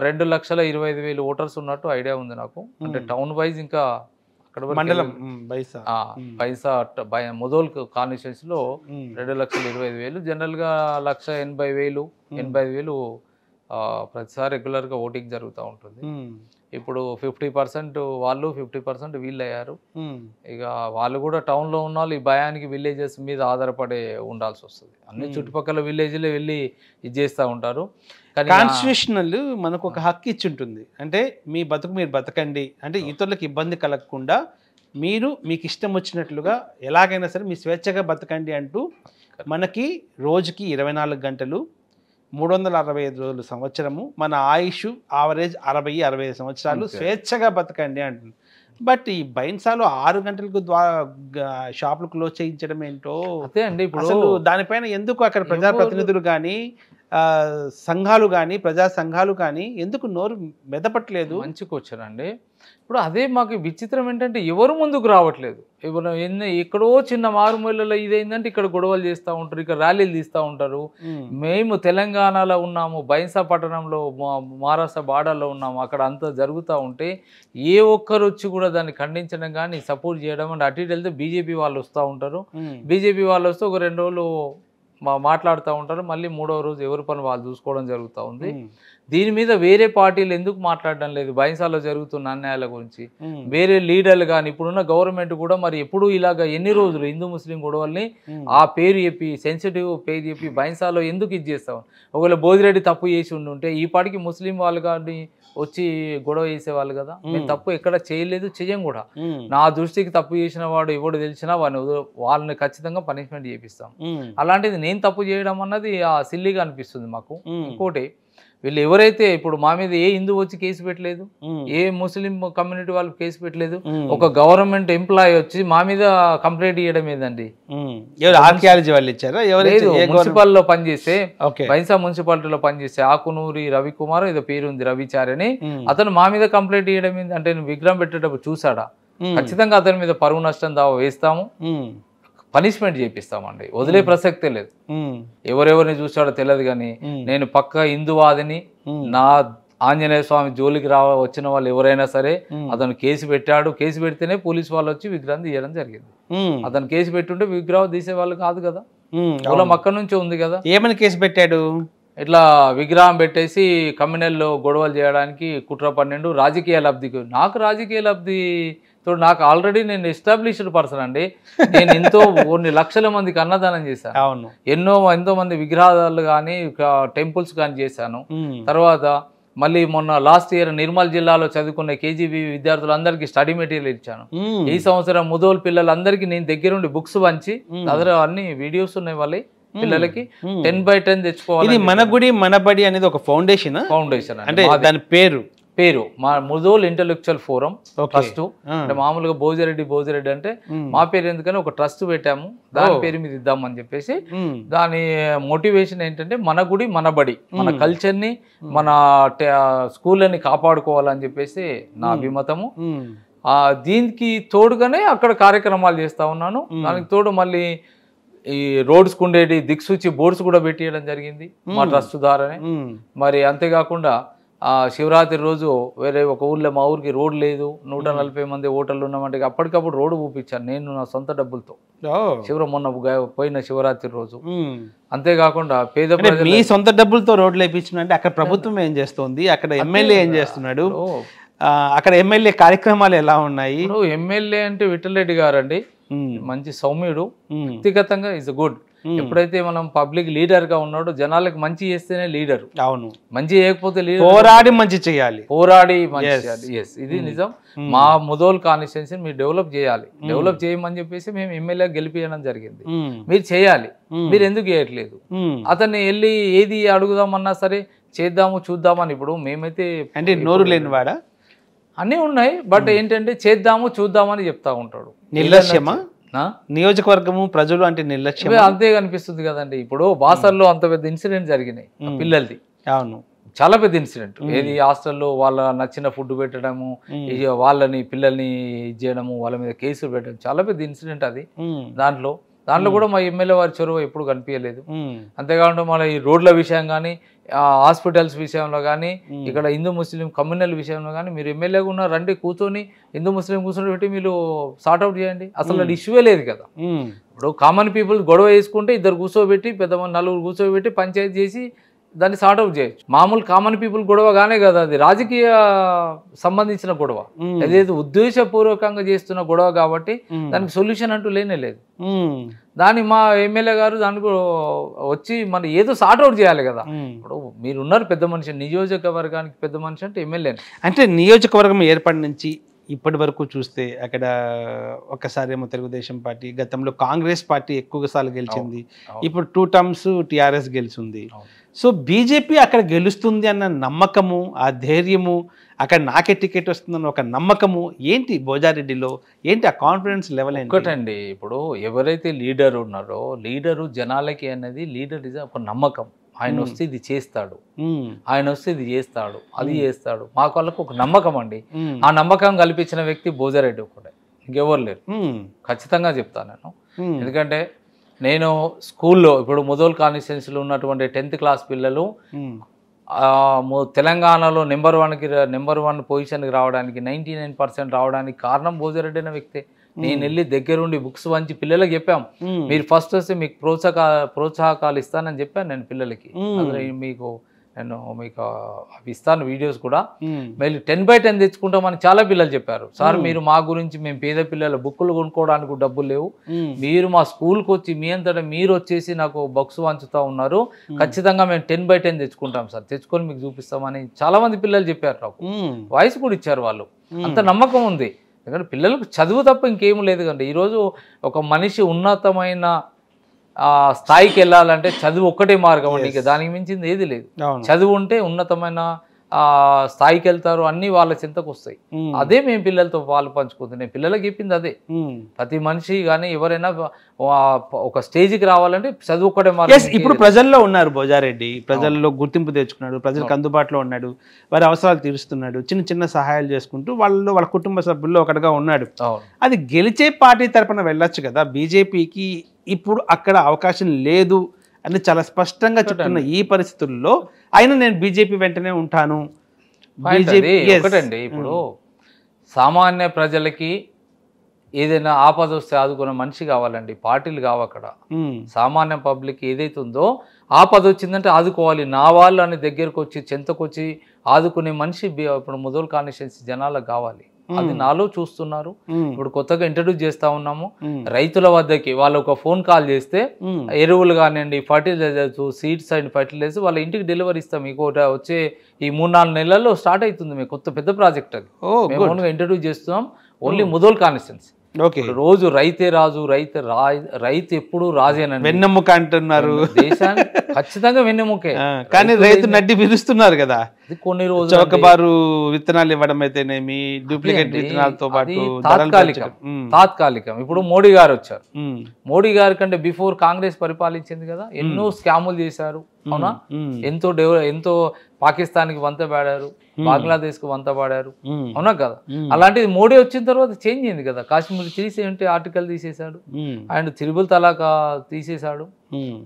రెండు లక్షల ఇరవై ఐదు వేలు ఓటర్స్ ఉన్నట్టు ఐడియా ఉంది నాకు అంటే టౌన్ వైజ్ ఇంకా అక్కడ మండలం బైసా బైసా కాన్స్టిట్యున్సీలో రెండు లక్షల ఇరవై ఐదు వేలు జనరల్గా లక్ష ఎనభై వేలు ఎనభై ఐదు వేలు ప్రతిసారి రెగ్యులర్గా ఓటింగ్ జరుగుతూ ఉంటుంది ఇప్పుడు ఫిఫ్టీ పర్సెంట్ వాళ్ళు ఫిఫ్టీ పర్సెంట్ వీళ్ళు అయ్యారు ఇక వాళ్ళు కూడా టౌన్లో ఉన్న వాళ్ళు ఈ భయానికి విలేజెస్ మీద ఆధారపడి ఉండాల్సి వస్తుంది అన్ని చుట్టుపక్కల విలేజ్లో వెళ్ళి ఇది చేస్తూ ఉంటారు కాన్స్టిట్యూషనల్ మనకు ఒక హక్కు ఇచ్చి ఉంటుంది అంటే మీ బతుకు మీరు బతకండి అంటే ఇతరులకు ఇబ్బంది కలగకుండా మీరు మీకు ఇష్టం వచ్చినట్లుగా ఎలాగైనా సరే మీ స్వేచ్ఛగా బతకండి అంటూ మనకి రోజుకి ఇరవై గంటలు మూడు వందల అరవై ఐదు రోజులు సంవత్సరము మన ఆయుష్ ఆవరేజ్ అరవై అరవై ఐదు సంవత్సరాలు స్వేచ్ఛగా బతకండి అంటుంది బట్ ఈ బైన్సాలు ఆరు గంటలకు ద్వారా షాపులు క్లోజ్ చేయించడం ఏంటో అదే అండి ఇప్పుడు దానిపైన ఎందుకు అక్కడ ప్రజాప్రతినిధులు కానీ సంఘాలు కానీ ప్రజా సంఘాలు కానీ ఎందుకు నోరు మెదపట్లేదు మంచి క్వశ్చన్ అండి ఇప్పుడు అదే మాకు విచిత్రం ఏంటంటే ఎవరు ముందుకు రావట్లేదు ఎవరు ఎన్ని ఎక్కడో చిన్న మారుమూలలో ఇదేంటంటే ఇక్కడ గొడవలు చేస్తూ ఉంటారు ఇక్కడ ర్యాలీలు తీస్తూ ఉంటారు మేము తెలంగాణలో ఉన్నాము బైన్సా పట్టణంలో మహారాష్ట్ర బార్డర్లో ఉన్నాము అక్కడ అంతా జరుగుతూ ఉంటే ఏ ఒక్కరు వచ్చి కూడా దాన్ని ఖండించడం కానీ సపోర్ట్ చేయడం అంటే అటు ఇటు వెళ్తే బీజేపీ వాళ్ళు వస్తూ ఉంటారు బీజేపీ వాళ్ళు వస్తే ఒక రెండు రోజులు మాట్లాడుతూ ఉంటారు మళ్ళీ మూడవ రోజు ఎవరి పని వాళ్ళు చూసుకోవడం జరుగుతూ ఉంది దీని మీద వేరే పార్టీలు ఎందుకు మాట్లాడడం లేదు బైన్సాలో జరుగుతున్న అన్యాయాల గురించి వేరే లీడర్లు కానీ ఇప్పుడున్న గవర్నమెంట్ కూడా మరి ఎప్పుడు ఇలాగ ఎన్ని రోజులు హిందూ ముస్లిం గొడవల్ని ఆ పేరు చెప్పి సెన్సిటివ్ పేరు చెప్పి బైన్సాలో ఎందుకు ఇది చేస్తాం ఒకవేళ బోధిరెడ్డి తప్పు చేసి ఉండుంటే ఈ పాటికి ముస్లిం వాళ్ళు కానీ వచ్చి గొడవ చేసేవాళ్ళు కదా మేము తప్పు ఎక్కడ చేయలేదు చెయ్యం కూడా నా దృష్టికి తప్పు చేసిన వాడు ఎవడు తెలిసినా వాడిని వాళ్ళని ఖచ్చితంగా పనిష్మెంట్ చేపిస్తాం అలాంటిది నేను తప్పు చేయడం అన్నది ఆ సిల్లీగా అనిపిస్తుంది మాకు ఇంకోటి వీళ్ళు ఎవరైతే ఇప్పుడు మా మీద ఏ హిందూ వచ్చి కేసు పెట్టలేదు ఏ ముస్లిం కమ్యూనిటీ వాళ్ళు కేసు పెట్టలేదు ఒక గవర్నమెంట్ ఎంప్లాయీ వచ్చి మా మీద కంప్లైంట్ ఇవ్వడం ఏదండి ఆర్కియాలజీ వాళ్ళు ఇచ్చారా లేదు లో పనిచేసే బైన్సా మున్సిపాలిటీలో పనిచేసే ఆకునూరి రవికుమార్ ఏదో పేరుంది రవిచారి అని అతను మా మీద కంప్లైంట్ ఇవ్వడం ఏంది అంటే విగ్రహం పెట్టేటప్పుడు చూసాడా ఖచ్చితంగా అతని మీద పరువు నష్టం దావా వేస్తాము పనిష్మెంట్ చేపిస్తామండి వదిలే ప్రసక్తే లేదు ఎవరెవరిని చూసాడో తెలియదు కానీ నేను పక్క హిందువాదిని నా ఆంజనేయ స్వామి జోలికి రా వచ్చిన వాళ్ళు ఎవరైనా సరే అతను కేసు పెట్టాడు కేసు పెడితేనే పోలీసు వాళ్ళు వచ్చి విగ్రహం తీయడం జరిగింది అతను కేసు పెట్టుంటే విగ్రహం తీసే వాళ్ళు కాదు కదా కులం అక్కడ నుంచి ఉంది కదా ఏమని కేసు పెట్టాడు ఇట్లా విగ్రహం పెట్టేసి కమ్యూనల్లో గొడవలు చేయడానికి కుట్ర పన్నెండు రాజకీయ లబ్ధి నాకు రాజకీయ లబ్ధి ఇప్పుడు నాకు ఆల్రెడీ నేను ఎస్టాబ్లిష్డ్ పర్సన్ అండి నేను ఎంతో కొన్ని లక్షల మందికి అన్నదానం చేశాను అవును ఎన్నో ఎంతో మంది విగ్రహాలు కానీ టెంపుల్స్ కానీ చేశాను తర్వాత మళ్ళీ మొన్న లాస్ట్ ఇయర్ నిర్మల్ జిల్లాలో చదువుకున్న కేజీబీ విద్యార్థులందరికీ స్టడీ మెటీరియల్ ఇచ్చాను ఈ సంవత్సరం ముదోలు పిల్లలందరికీ నేను దగ్గరుండి బుక్స్ పంచి అందులో అన్ని వీడియోస్ ఉన్నాయి వాళ్ళు పిల్లలకి టెన్ బై టెన్ తెచ్చుకోవాలి మన గుడి మన బడి అనేది ఒక ఫౌండేషన్ ఫౌండేషన్ అంటే దాని పేరు పేరు మా ముదోల్ ఇంటలెక్చువల్ ఫోరం ట్రస్ట్ అంటే మామూలుగా భోజరెడ్డి భోజరెడ్డి అంటే మా పేరు ఎందుకని ఒక ట్రస్ట్ పెట్టాము దాని పేరు మీద ఇద్దాం అని చెప్పేసి దాని మోటివేషన్ ఏంటంటే మన గుడి మన బడి మన ని మన స్కూళ్ళని కాపాడుకోవాలని చెప్పేసి నా అభిమతము దీనికి తోడుగానే అక్కడ కార్యక్రమాలు చేస్తా ఉన్నాను దానికి తోడు మళ్ళీ ఈ రోడ్స్ కుండేటి దిక్సూచి బోర్డ్స్ కూడా పెట్టియడం జరిగింది మా ట్రస్ట్ ద్వారానే మరి అంతేకాకుండా శివరాత్రి రోజు వేరే ఒక ఊర్లో మా ఊరికి రోడ్ లేదు నూట నలభై మంది ఓటర్లు ఉన్నామంటే అప్పటికప్పుడు రోడ్డు పూపించాను నేను నా సొంత డబ్బులతో శివరం మొన్న పోయిన శివరాత్రి రోజు అంతేకాకుండా పేద మీ సొంత డబ్బులతో రోడ్లు వేయించిన అంటే అక్కడ ప్రభుత్వం ఏం చేస్తుంది అక్కడ ఎమ్మెల్యే ఏం చేస్తున్నాడు అక్కడ ఎమ్మెల్యే కార్యక్రమాలు ఎలా ఉన్నాయి ఎమ్మెల్యే అంటే విఠలరెడ్డి గారు అండి మంచి సౌమ్యుడు వ్యక్తిగతంగా ఇస్ గుడ్ ఎప్పుడైతే మనం పబ్లిక్ లీడర్ గా ఉన్నాడో జనాలకు మంచి చేస్తేనే లీడర్ అవును మంచి చేయకపోతే లీడర్ పోరాడి మంచి చేయాలి పోరాడి మంచి ఇది నిజం మా ముదోల్ కాన్స్టిట్యూన్సీ మీరు డెవలప్ చేయాలి డెవలప్ చేయమని చెప్పేసి మేము ఎమ్మెల్యే గెలిపించడం జరిగింది మీరు చేయాలి మీరు ఎందుకు చేయట్లేదు అతన్ని వెళ్ళి ఏది అడుగుదామన్నా సరే చేద్దాము చూద్దామని ఇప్పుడు మేమైతే అంటే నోరు వాడా అన్నీ ఉన్నాయి బట్ ఏంటంటే చేద్దాము చూద్దామని చెప్తా ఉంటాడు నిర్లక్ష్యమా నియోజకవర్గము ప్రజలు అంటే నిర్లక్ష్యం అంతే కనిపిస్తుంది కదండి ఇప్పుడు బాసల్లో అంత పెద్ద ఇన్సిడెంట్ జరిగినాయి పిల్లలది అవును చాలా పెద్ద ఇన్సిడెంట్ ఏది హాస్టల్లో వాళ్ళ నచ్చిన ఫుడ్ పెట్టడము వాళ్ళని పిల్లల్ని చేయడము వాళ్ళ మీద కేసులు పెట్టడం చాలా పెద్ద ఇన్సిడెంట్ అది దాంట్లో దాంట్లో కూడా మా ఎమ్మెల్యే వారి చొరవ ఎప్పుడు కనిపించలేదు అంతేకాకుండా మన ఈ రోడ్ల విషయం కానీ హాస్పిటల్స్ విషయంలో కానీ ఇక్కడ హిందూ ముస్లిం కమ్యూనల్ విషయంలో కానీ మీరు ఎమ్మెల్యేగా ఉన్న రండి కూర్చొని హిందూ ముస్లిం కూర్చొని పెట్టి మీరు సార్ట్అవుట్ చేయండి అసలు ఇష్యూవే లేదు కదా ఇప్పుడు కామన్ పీపుల్ గొడవ వేసుకుంటే ఇద్దరు కూర్చోబెట్టి పెద్దమంది నలుగురు కూర్చోబెట్టి పంచాయతీ చేసి దాన్ని అవుట్ చేయొచ్చు మామూలు కామన్ పీపుల్ గొడవ గానే కదా అది రాజకీయ సంబంధించిన గొడవ అదేదో ఉద్దేశపూర్వకంగా చేస్తున్న గొడవ కాబట్టి దానికి సొల్యూషన్ అంటూ లేనే లేదు దాన్ని మా ఎమ్మెల్యే గారు దానికి వచ్చి మన ఏదో అవుట్ చేయాలి కదా ఇప్పుడు మీరు ఉన్నారు పెద్ద మనిషి నియోజకవర్గానికి పెద్ద మనిషి అంటే ఎమ్మెల్యే అంటే నియోజకవర్గం ఏర్పడి నుంచి ఇప్పటి వరకు చూస్తే అక్కడ ఒక్కసారి ఏమో తెలుగుదేశం పార్టీ గతంలో కాంగ్రెస్ పార్టీ ఎక్కువ సార్లు గెలిచింది ఇప్పుడు టూ టర్మ్స్ టీఆర్ఎస్ గెలిచింది సో బీజేపీ అక్కడ గెలుస్తుంది అన్న నమ్మకము ఆ ధైర్యము అక్కడ నాకే టికెట్ వస్తుందన్న ఒక నమ్మకము ఏంటి భోజారెడ్డిలో ఏంటి ఆ కాన్ఫిడెన్స్ లెవెల్ ఇంకోటండి ఇప్పుడు ఎవరైతే లీడర్ ఉన్నారో లీడరు జనాలకి అనేది లీడర్ ఇది ఒక నమ్మకం ఆయన వస్తే ఇది చేస్తాడు ఆయన వస్తే ఇది చేస్తాడు అది చేస్తాడు మాకు వాళ్ళకు ఒక నమ్మకం అండి ఆ నమ్మకం కల్పించిన వ్యక్తి భోజారెడ్డి ఒకటే ఇంకెవరు లేరు ఖచ్చితంగా చెప్తాను నేను ఎందుకంటే నేను స్కూల్లో ఇప్పుడు ముదోల్ కాన్స్టిట్యున్సీలో ఉన్నటువంటి టెన్త్ క్లాస్ పిల్లలు తెలంగాణలో నెంబర్ వన్కి నెంబర్ వన్ పొజిషన్కి రావడానికి నైంటీ నైన్ పర్సెంట్ రావడానికి కారణం భోజరెడ్డి అనే వ్యక్తే నేను వెళ్ళి దగ్గరుండి బుక్స్ వంచి పిల్లలకు చెప్పాం మీరు ఫస్ట్ వస్తే మీకు ప్రోత్సాహ ప్రోత్సాహకాలు ఇస్తానని చెప్పాను నేను పిల్లలకి మీకు నేను మీకు అవి ఇస్తాను వీడియోస్ కూడా మళ్ళీ టెన్ బై టెన్ తెచ్చుకుంటామని చాలా పిల్లలు చెప్పారు సార్ మీరు మా గురించి మేము పేద పిల్లల బుక్కులు కొనుక్కోవడానికి డబ్బులు లేవు మీరు మా స్కూల్కి వచ్చి మీ అంతటా మీరు వచ్చేసి నాకు బక్స్ వంచుతూ ఉన్నారు ఖచ్చితంగా మేము టెన్ బై టెన్ తెచ్చుకుంటాం సార్ తెచ్చుకొని మీకు చూపిస్తామని చాలా మంది పిల్లలు చెప్పారు నాకు వాయిస్ కూడా ఇచ్చారు వాళ్ళు అంత నమ్మకం ఉంది ఎందుకంటే పిల్లలకు చదువు తప్ప ఇంకేం లేదు కండి ఈరోజు ఒక మనిషి ఉన్నతమైన ఆ స్థాయికి వెళ్ళాలంటే చదువు ఒక్కటే మార్గం అండి ఇంకా దానికి మించింది ఏది లేదు చదువు ఉంటే ఉన్నతమైన ఆ స్థాయికి వెళ్తారు అన్ని వాళ్ళ చింతకు వస్తాయి అదే మేము పిల్లలతో వాళ్ళు పంచుకుంది నేను పిల్లలకి చెప్పింది అదే ప్రతి మనిషి కానీ ఎవరైనా ఒక స్టేజ్కి రావాలంటే చదువు మార్గం ఇప్పుడు ప్రజల్లో ఉన్నారు భోజారెడ్డి ప్రజల్లో గుర్తింపు తెచ్చుకున్నాడు ప్రజలకు అందుబాటులో ఉన్నాడు వారి అవసరాలు తీరుస్తున్నాడు చిన్న చిన్న సహాయాలు చేసుకుంటూ వాళ్ళు వాళ్ళ కుటుంబ సభ్యుల్లో ఒకటిగా ఉన్నాడు అది గెలిచే పార్టీ తరఫున వెళ్ళొచ్చు కదా బీజేపీకి ఇప్పుడు అక్కడ అవకాశం లేదు అని చాలా స్పష్టంగా చెప్తున్న ఈ పరిస్థితుల్లో ఆయన నేను బీజేపీ వెంటనే ఉంటాను ఒకటండి ఇప్పుడు సామాన్య ప్రజలకి ఏదైనా ఆపద వస్తే ఆదుకున్న మనిషి కావాలండి పార్టీలు కావు అక్కడ సామాన్య పబ్లిక్ ఉందో ఆపద వచ్చిందంటే ఆదుకోవాలి నా వాళ్ళు అని దగ్గరకు వచ్చి వచ్చి ఆదుకునే మనిషి ఇప్పుడు ముదోల్ కాన్స్టిట్యున్సీ జనాలకు కావాలి అది నాలో చూస్తున్నారు ఇప్పుడు కొత్తగా ఇంట్రడ్యూస్ చేస్తా ఉన్నాము రైతుల వద్దకి వాళ్ళు ఒక ఫోన్ కాల్ చేస్తే ఎరువులు కానివ్వండి ఫర్టిలైజర్స్ సీడ్స్ అండ్ ఫర్టిలైజర్స్ వాళ్ళ ఇంటికి డెలివరీ ఇస్తాం మీకు వచ్చే ఈ మూడు నాలుగు నెలల్లో స్టార్ట్ అవుతుంది మీకు కొత్త పెద్ద ప్రాజెక్ట్ అది ఇంట్రడ్యూస్ చేస్తున్నాం ఓన్లీ ముదోల్ కాన్స్టెన్సీ ఓకే రోజు రైతే రాజు రైతే రా రైతు ఎప్పుడు రాజేనని వెన్నెమ్మక అంటున్నారు దేశాన్ని ఖచ్చితంగా వెన్నెముకే కానీ రైతు నడ్డి పిలుస్తున్నారు కదా కొన్ని రోజులు చౌకబారు విత్తనాలు ఇవ్వడం అయితేనేమి డూప్లికేట్ విత్తనాలతో పాటు తాత్కాలికం తాత్కాలికం ఇప్పుడు మోడీ గారు వచ్చారు మోడీ గారి కంటే బిఫోర్ కాంగ్రెస్ పరిపాలించింది కదా ఎన్నో స్కాములు చేశారు అవునా ఎంతో ఎంతో పాకిస్తాన్కి వంత పాడారు బంగ్లాదేశ్ కు వంత పాడారు అవునా కదా అలాంటిది మోడీ వచ్చిన తర్వాత చేంజ్ అయింది కదా కాశ్మీర్ తీసేయంటే ఆర్టికల్ తీసేశాడు ఆయన తిరుబుల్ తలాకా తీసేశాడు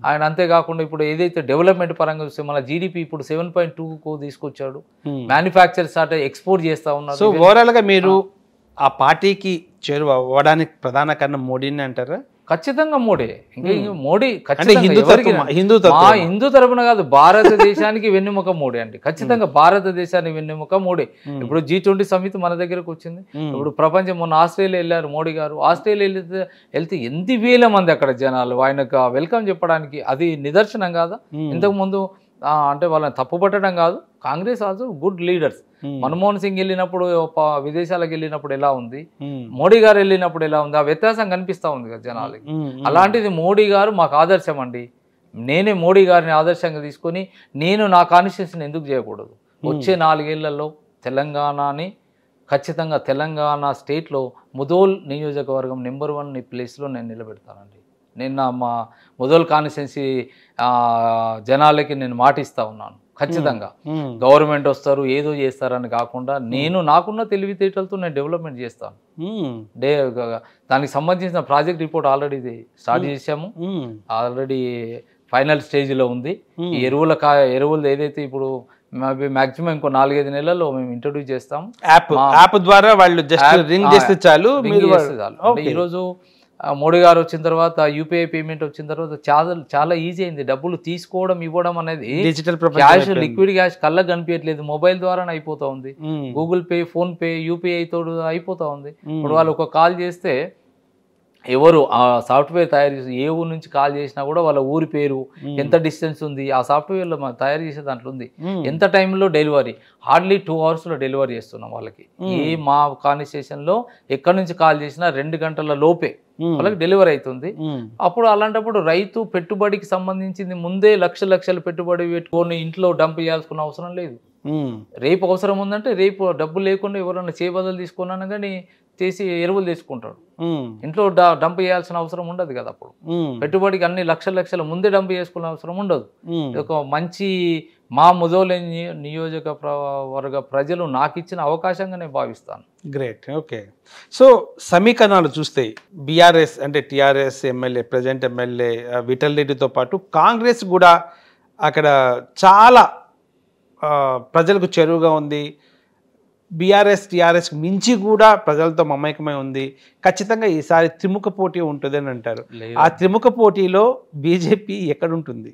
ఆయన అంతేకాకుండా ఇప్పుడు ఏదైతే డెవలప్మెంట్ పరంగా చూస్తే మన జీడిపి ఇప్పుడు సెవెన్ పాయింట్ టూ తీసుకొచ్చాడు మ్యానుఫాక్చర్ స్టార్ట్ ఎక్స్పోర్ట్ చేస్తా ఉన్నారు సో గా మీరు ఆ పార్టీకి చేరువ అవ్వడానికి ప్రధాన కారణం మోడీని అంటారా ఖచ్చితంగా మోడీ ఇంకా మోడీ ఖచ్చితంగా హిందూ తరపున కాదు భారతదేశానికి వెన్నుముక మోడీ అండి ఖచ్చితంగా భారతదేశానికి వెన్నుముక మోడీ ఇప్పుడు జీ ట్వంటీ సమితి మన దగ్గరకు వచ్చింది ఇప్పుడు ప్రపంచం మొన్న ఆస్ట్రేలియా వెళ్ళారు మోడీ గారు ఆస్ట్రేలియా వెళ్తే వెళ్తే ఎంత వేల మంది అక్కడ జనాలు ఆయనకు వెల్కమ్ చెప్పడానికి అది నిదర్శనం కాదా ఇంతకు ముందు అంటే వాళ్ళని తప్పుపట్టడం కాదు Congress also good leaders Manmohan Singh వెళ్ళినప్పుడు విదేశాలకు వెళ్ళినప్పుడు ఎలా ఉంది hmm. మోడీ గారు వెళ్ళినప్పుడు ఎలా ఉంది ఆ వ్యత్యాసం కనిపిస్తూ ఉంది కదా జనాలకి hmm. Hmm. అలాంటిది మోడీ గారు మాకు ఆదర్శం అండి నేనే మోడీ గారిని ఆదర్శంగా తీసుకొని నేను నా కాన్స్టిట్యూషన్ ఎందుకు చేయకూడదు వచ్చే నాలుగేళ్లలో తెలంగాణని ఖచ్చితంగా తెలంగాణ స్టేట్లో ముదోల్ నియోజకవర్గం నెంబర్ వన్ ప్లేస్లో నేను నిలబెడతానండి నిన్న మా ముదోల్ కాన్స్టిట్యున్సీ జనాలకి నేను మాటిస్తూ ఉన్నాను ఖచ్చితంగా గవర్నమెంట్ వస్తారు ఏదో చేస్తారని కాకుండా నేను నాకున్న తెలివితేటలతో నేను డెవలప్మెంట్ చేస్తాను డే దానికి సంబంధించిన ప్రాజెక్ట్ రిపోర్ట్ ఆల్రెడీ స్టార్ట్ చేసాము ఆల్రెడీ ఫైనల్ స్టేజ్లో ఉంది ఎరువుల కా ఎరువులు ఏదైతే ఇప్పుడు మాక్సిమం ఇంకో నాలుగైదు నెలల్లో మేము ఇంట్రొడ్యూస్ చేస్తాం యాప్ యాప్ ద్వారా వాళ్ళు జస్ట్ రింగ్ చేస్తే చాలు చాలు ఈరోజు మోడీ గారు వచ్చిన తర్వాత యూపీఐ పేమెంట్ వచ్చిన తర్వాత చాలా చాలా ఈజీ అయింది డబ్బులు తీసుకోవడం ఇవ్వడం అనేది డిజిటల్ క్యాష్ లిక్విడ్ క్యాష్ కళ్ళకు కనిపించట్లేదు మొబైల్ ద్వారా అయిపోతా ఉంది Google Pay PhonePe UPI తోడు అయిపోతా ఉంది ఇప్పుడు వాళ్ళు ఒక కాల్ చేస్తే ఎవరు ఆ సాఫ్ట్వేర్ తయారు చేసి ఏ ఊరు నుంచి కాల్ చేసినా కూడా వాళ్ళ ఊరి పేరు ఎంత డిస్టెన్స్ ఉంది ఆ సాఫ్ట్వేర్ లో తయారు చేసే దాంట్లో ఉంది ఎంత టైంలో డెలివరీ హార్డ్లీ టూ అవర్స్ లో డెలివరీ చేస్తున్నాం వాళ్ళకి ఏ మా కాన్వర్సేషన్ లో ఎక్కడి నుంచి కాల్ చేసినా రెండు గంటల లోపే వాళ్ళకి డెలివరీ అవుతుంది అప్పుడు అలాంటప్పుడు రైతు పెట్టుబడికి సంబంధించింది ముందే లక్ష లక్షలు పెట్టుబడి పెట్టుకొని ఇంట్లో డంప్ చేయాల్సిన అవసరం లేదు రేపు అవసరం ఉందంటే రేపు డబ్బులు లేకుండా ఎవరైనా చేయబదులు తీసుకున్నాను కానీ చేసి ఎరువులు తీసుకుంటాడు ఇంట్లో డంప్ చేయాల్సిన అవసరం ఉండదు కదా అప్పుడు పెట్టుబడికి అన్ని లక్షల లక్షల ముందే డంప్ చేసుకునే అవసరం ఉండదు ఒక మంచి మా ముదోలే నియోజక వర్గ ప్రజలు నాకు ఇచ్చిన అవకాశంగా నేను భావిస్తాను గ్రేట్ ఓకే సో సమీకరణాలు చూస్తే బీఆర్ఎస్ అంటే TRS MLA present MLA Vittal రెడ్డితో పాటు కాంగ్రెస్ కూడా అక్కడ చాలా ప్రజలకు చెరువుగా ఉంది బీఆర్ఎస్ టీఆర్ఎస్ మించి కూడా ప్రజలతో మమైకమై ఉంది ఖచ్చితంగా ఈసారి త్రిముఖ పోటీ ఉంటుంది అని అంటారు ఆ త్రిముఖ పోటీలో బీజేపీ ఎక్కడుంటుంది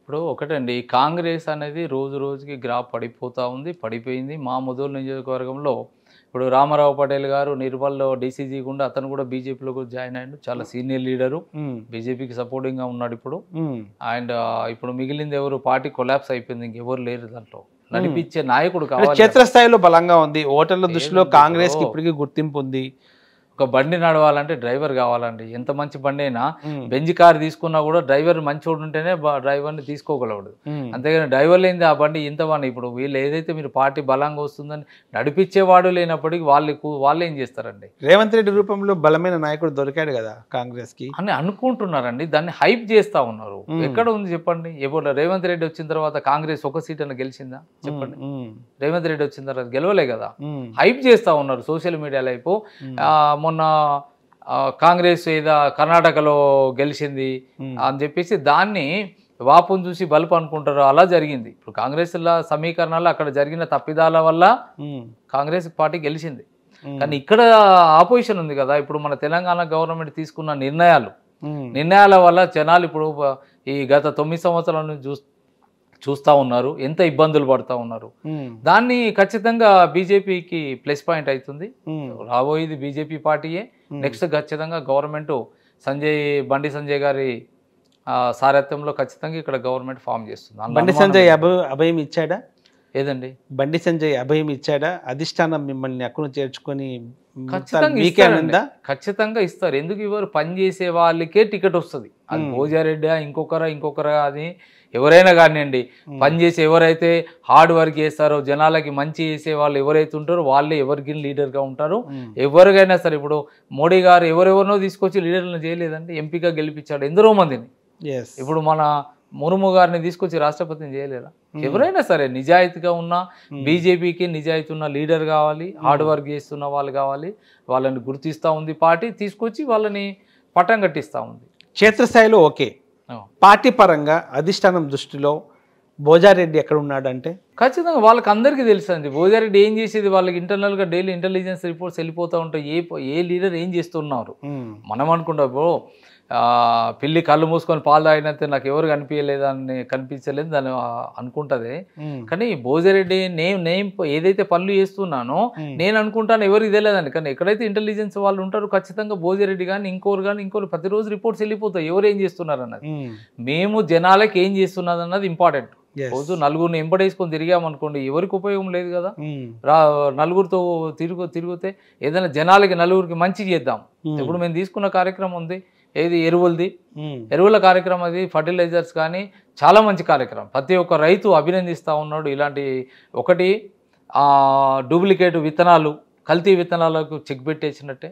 ఇప్పుడు ఒకటండి కాంగ్రెస్ అనేది రోజు రోజుకి గ్రా పడిపోతూ ఉంది పడిపోయింది మా మొదలు నియోజకవర్గంలో ఇప్పుడు రామారావు పటేల్ గారు నిర్మల్లో డిసిజీ గుండా అతను కూడా బీజేపీలో జాయిన్ అయ్యాడు చాలా సీనియర్ లీడరు బీజేపీకి సపోర్టింగ్ గా ఉన్నాడు ఇప్పుడు అండ్ ఇప్పుడు మిగిలింది ఎవరు పార్టీ కొలాప్స్ అయిపోయింది ఇంకెవరు లేరు దాంట్లో నడిపించే నాయకుడు కావాలి క్షేత్రస్థాయిలో బలంగా ఉంది ఓటర్ల దృష్టిలో కాంగ్రెస్ కి ఇప్పటికీ గుర్తింపు ఉంది ఒక బండి నడవాలంటే డ్రైవర్ కావాలండి ఎంత మంచి బండి అయినా బెంజ్ కార్ తీసుకున్నా కూడా డ్రైవర్ మంచోడు ఉంటేనే డ్రైవర్ ని తీసుకోగలడు అంతేగాని డ్రైవర్ లేనిది ఆ బండి ఇంత వాడిని ఇప్పుడు వీళ్ళు ఏదైతే మీరు పార్టీ బలంగా వస్తుందని నడిపించేవాడు లేనప్పటికీ వాళ్ళు వాళ్ళు ఏం చేస్తారండి రేవంత్ రెడ్డి రూపంలో బలమైన నాయకుడు దొరికాడు కదా కాంగ్రెస్ కి అని అనుకుంటున్నారండి దాన్ని హైప్ చేస్తా ఉన్నారు ఎక్కడ ఉంది చెప్పండి ఎప్పుడు రేవంత్ రెడ్డి వచ్చిన తర్వాత కాంగ్రెస్ ఒక సీట్ అని గెలిచిందా చెప్పండి రేవంత్ రెడ్డి వచ్చిన తర్వాత గెలవలే కదా హైప్ చేస్తా ఉన్నారు సోషల్ మీడియాలో అయిపో మొన్న కాంగ్రెస్ ఏదో కర్ణాటకలో గెలిచింది అని చెప్పేసి దాన్ని వాపును చూసి బల్పు అనుకుంటారు అలా జరిగింది ఇప్పుడు కాంగ్రెస్ సమీకరణాలు అక్కడ జరిగిన తప్పిదాల వల్ల కాంగ్రెస్ పార్టీ గెలిచింది కానీ ఇక్కడ ఆపోజిషన్ ఉంది కదా ఇప్పుడు మన తెలంగాణ గవర్నమెంట్ తీసుకున్న నిర్ణయాలు నిర్ణయాల వల్ల జనాలు ఇప్పుడు ఈ గత తొమ్మిది సంవత్సరాల నుంచి చూస్తూ ఉన్నారు ఎంత ఇబ్బందులు పడుతూ ఉన్నారు దాన్ని ఖచ్చితంగా బీజేపీకి ప్లస్ పాయింట్ అవుతుంది రాబోయేది బీజేపీ పార్టీయే నెక్స్ట్ ఖచ్చితంగా గవర్నమెంట్ సంజయ్ బండి సంజయ్ గారి సారథ్యంలో ఖచ్చితంగా ఇక్కడ గవర్నమెంట్ ఫామ్ చేస్తుంది బండి సంజయ్ అభయం ఇచ్చాడా ఏదండి బండి సంజయ్ అభయం ఇచ్చాడా అధిష్టానం మిమ్మల్ని అక్కడ చేర్చుకొని ఖచ్చితంగా ఇస్తారు ఎందుకు ఇవ్వరు పనిచేసే వాళ్ళకే టికెట్ వస్తుంది అది భోజారెడ్డి ఇంకొకరా ఇంకొకరా అని ఎవరైనా కానివ్వండి పనిచేసి ఎవరైతే హార్డ్ వర్క్ చేస్తారో జనాలకి మంచి చేసే వాళ్ళు ఎవరైతే ఉంటారో వాళ్ళే ఎవరికి లీడర్గా ఉంటారు ఎవరికైనా సరే ఇప్పుడు మోడీ గారు ఎవరెవరినో తీసుకొచ్చి లీడర్లను చేయలేదండి ఎంపీగా గెలిపించాడు ఎందరో మందిని ఇప్పుడు మన మురుము గారిని తీసుకొచ్చి రాష్ట్రపతిని చేయలేరా ఎవరైనా సరే నిజాయితీగా ఉన్న బీజేపీకి నిజాయితీ ఉన్న లీడర్ కావాలి హార్డ్ వర్క్ చేస్తున్న వాళ్ళు కావాలి వాళ్ళని గుర్తిస్తూ ఉంది పార్టీ తీసుకొచ్చి వాళ్ళని పట్టం కట్టిస్తూ ఉంది క్షేత్రస్థాయిలో ఓకే పార్టీ పరంగా అధిష్టానం దృష్టిలో భోజారెడ్డి ఎక్కడ ఉన్నాడంటే ఖచ్చితంగా వాళ్ళకి అందరికీ తెలుసు అండి భోజారెడ్డి ఏం చేసేది వాళ్ళకి ఇంటర్నల్గా డైలీ ఇంటెలిజెన్స్ రిపోర్ట్స్ వెళ్ళిపోతూ ఉంటాయి ఏ ఏ లీడర్ ఏం చేస్తున్నారు మనం అనుకుంటా పిల్లి కళ్ళు మూసుకొని పాలు తాగినంత నాకు ఎవరు కనిపించలేదని కనిపించలేదు దాన్ని అనుకుంటది కానీ భోజరెడ్డి నేను నేమ్ ఏదైతే పనులు చేస్తున్నానో నేను అనుకుంటాను ఎవరు ఇదే కానీ ఎక్కడైతే ఇంటెలిజెన్స్ వాళ్ళు ఉంటారు ఖచ్చితంగా భోజరెడ్డి కానీ ఇంకోరు కానీ ఇంకోరు ప్రతిరోజు రిపోర్ట్స్ వెళ్ళిపోతాయి ఎవరు ఏం చేస్తున్నారు అన్నది మేము జనాలకి ఏం చేస్తున్నది అన్నది ఇంపార్టెంట్ రోజు నలుగురిని ఎంబడేసుకొని తిరిగామనుకోండి ఎవరికి ఉపయోగం లేదు కదా రా నలుగురితో తిరుగు తిరిగితే ఏదైనా జనాలకి నలుగురికి మంచి చేద్దాం ఇప్పుడు మేము తీసుకున్న కార్యక్రమం ఉంది ఏది ఎరువులది ఎరువుల కార్యక్రమం అది ఫర్టిలైజర్స్ కానీ చాలా మంచి కార్యక్రమం ప్రతి ఒక్క రైతు అభినందిస్తూ ఉన్నాడు ఇలాంటి ఒకటి డూప్లికేట్ విత్తనాలు కల్తీ విత్తనాలకు చెక్ పెట్టేసినట్టే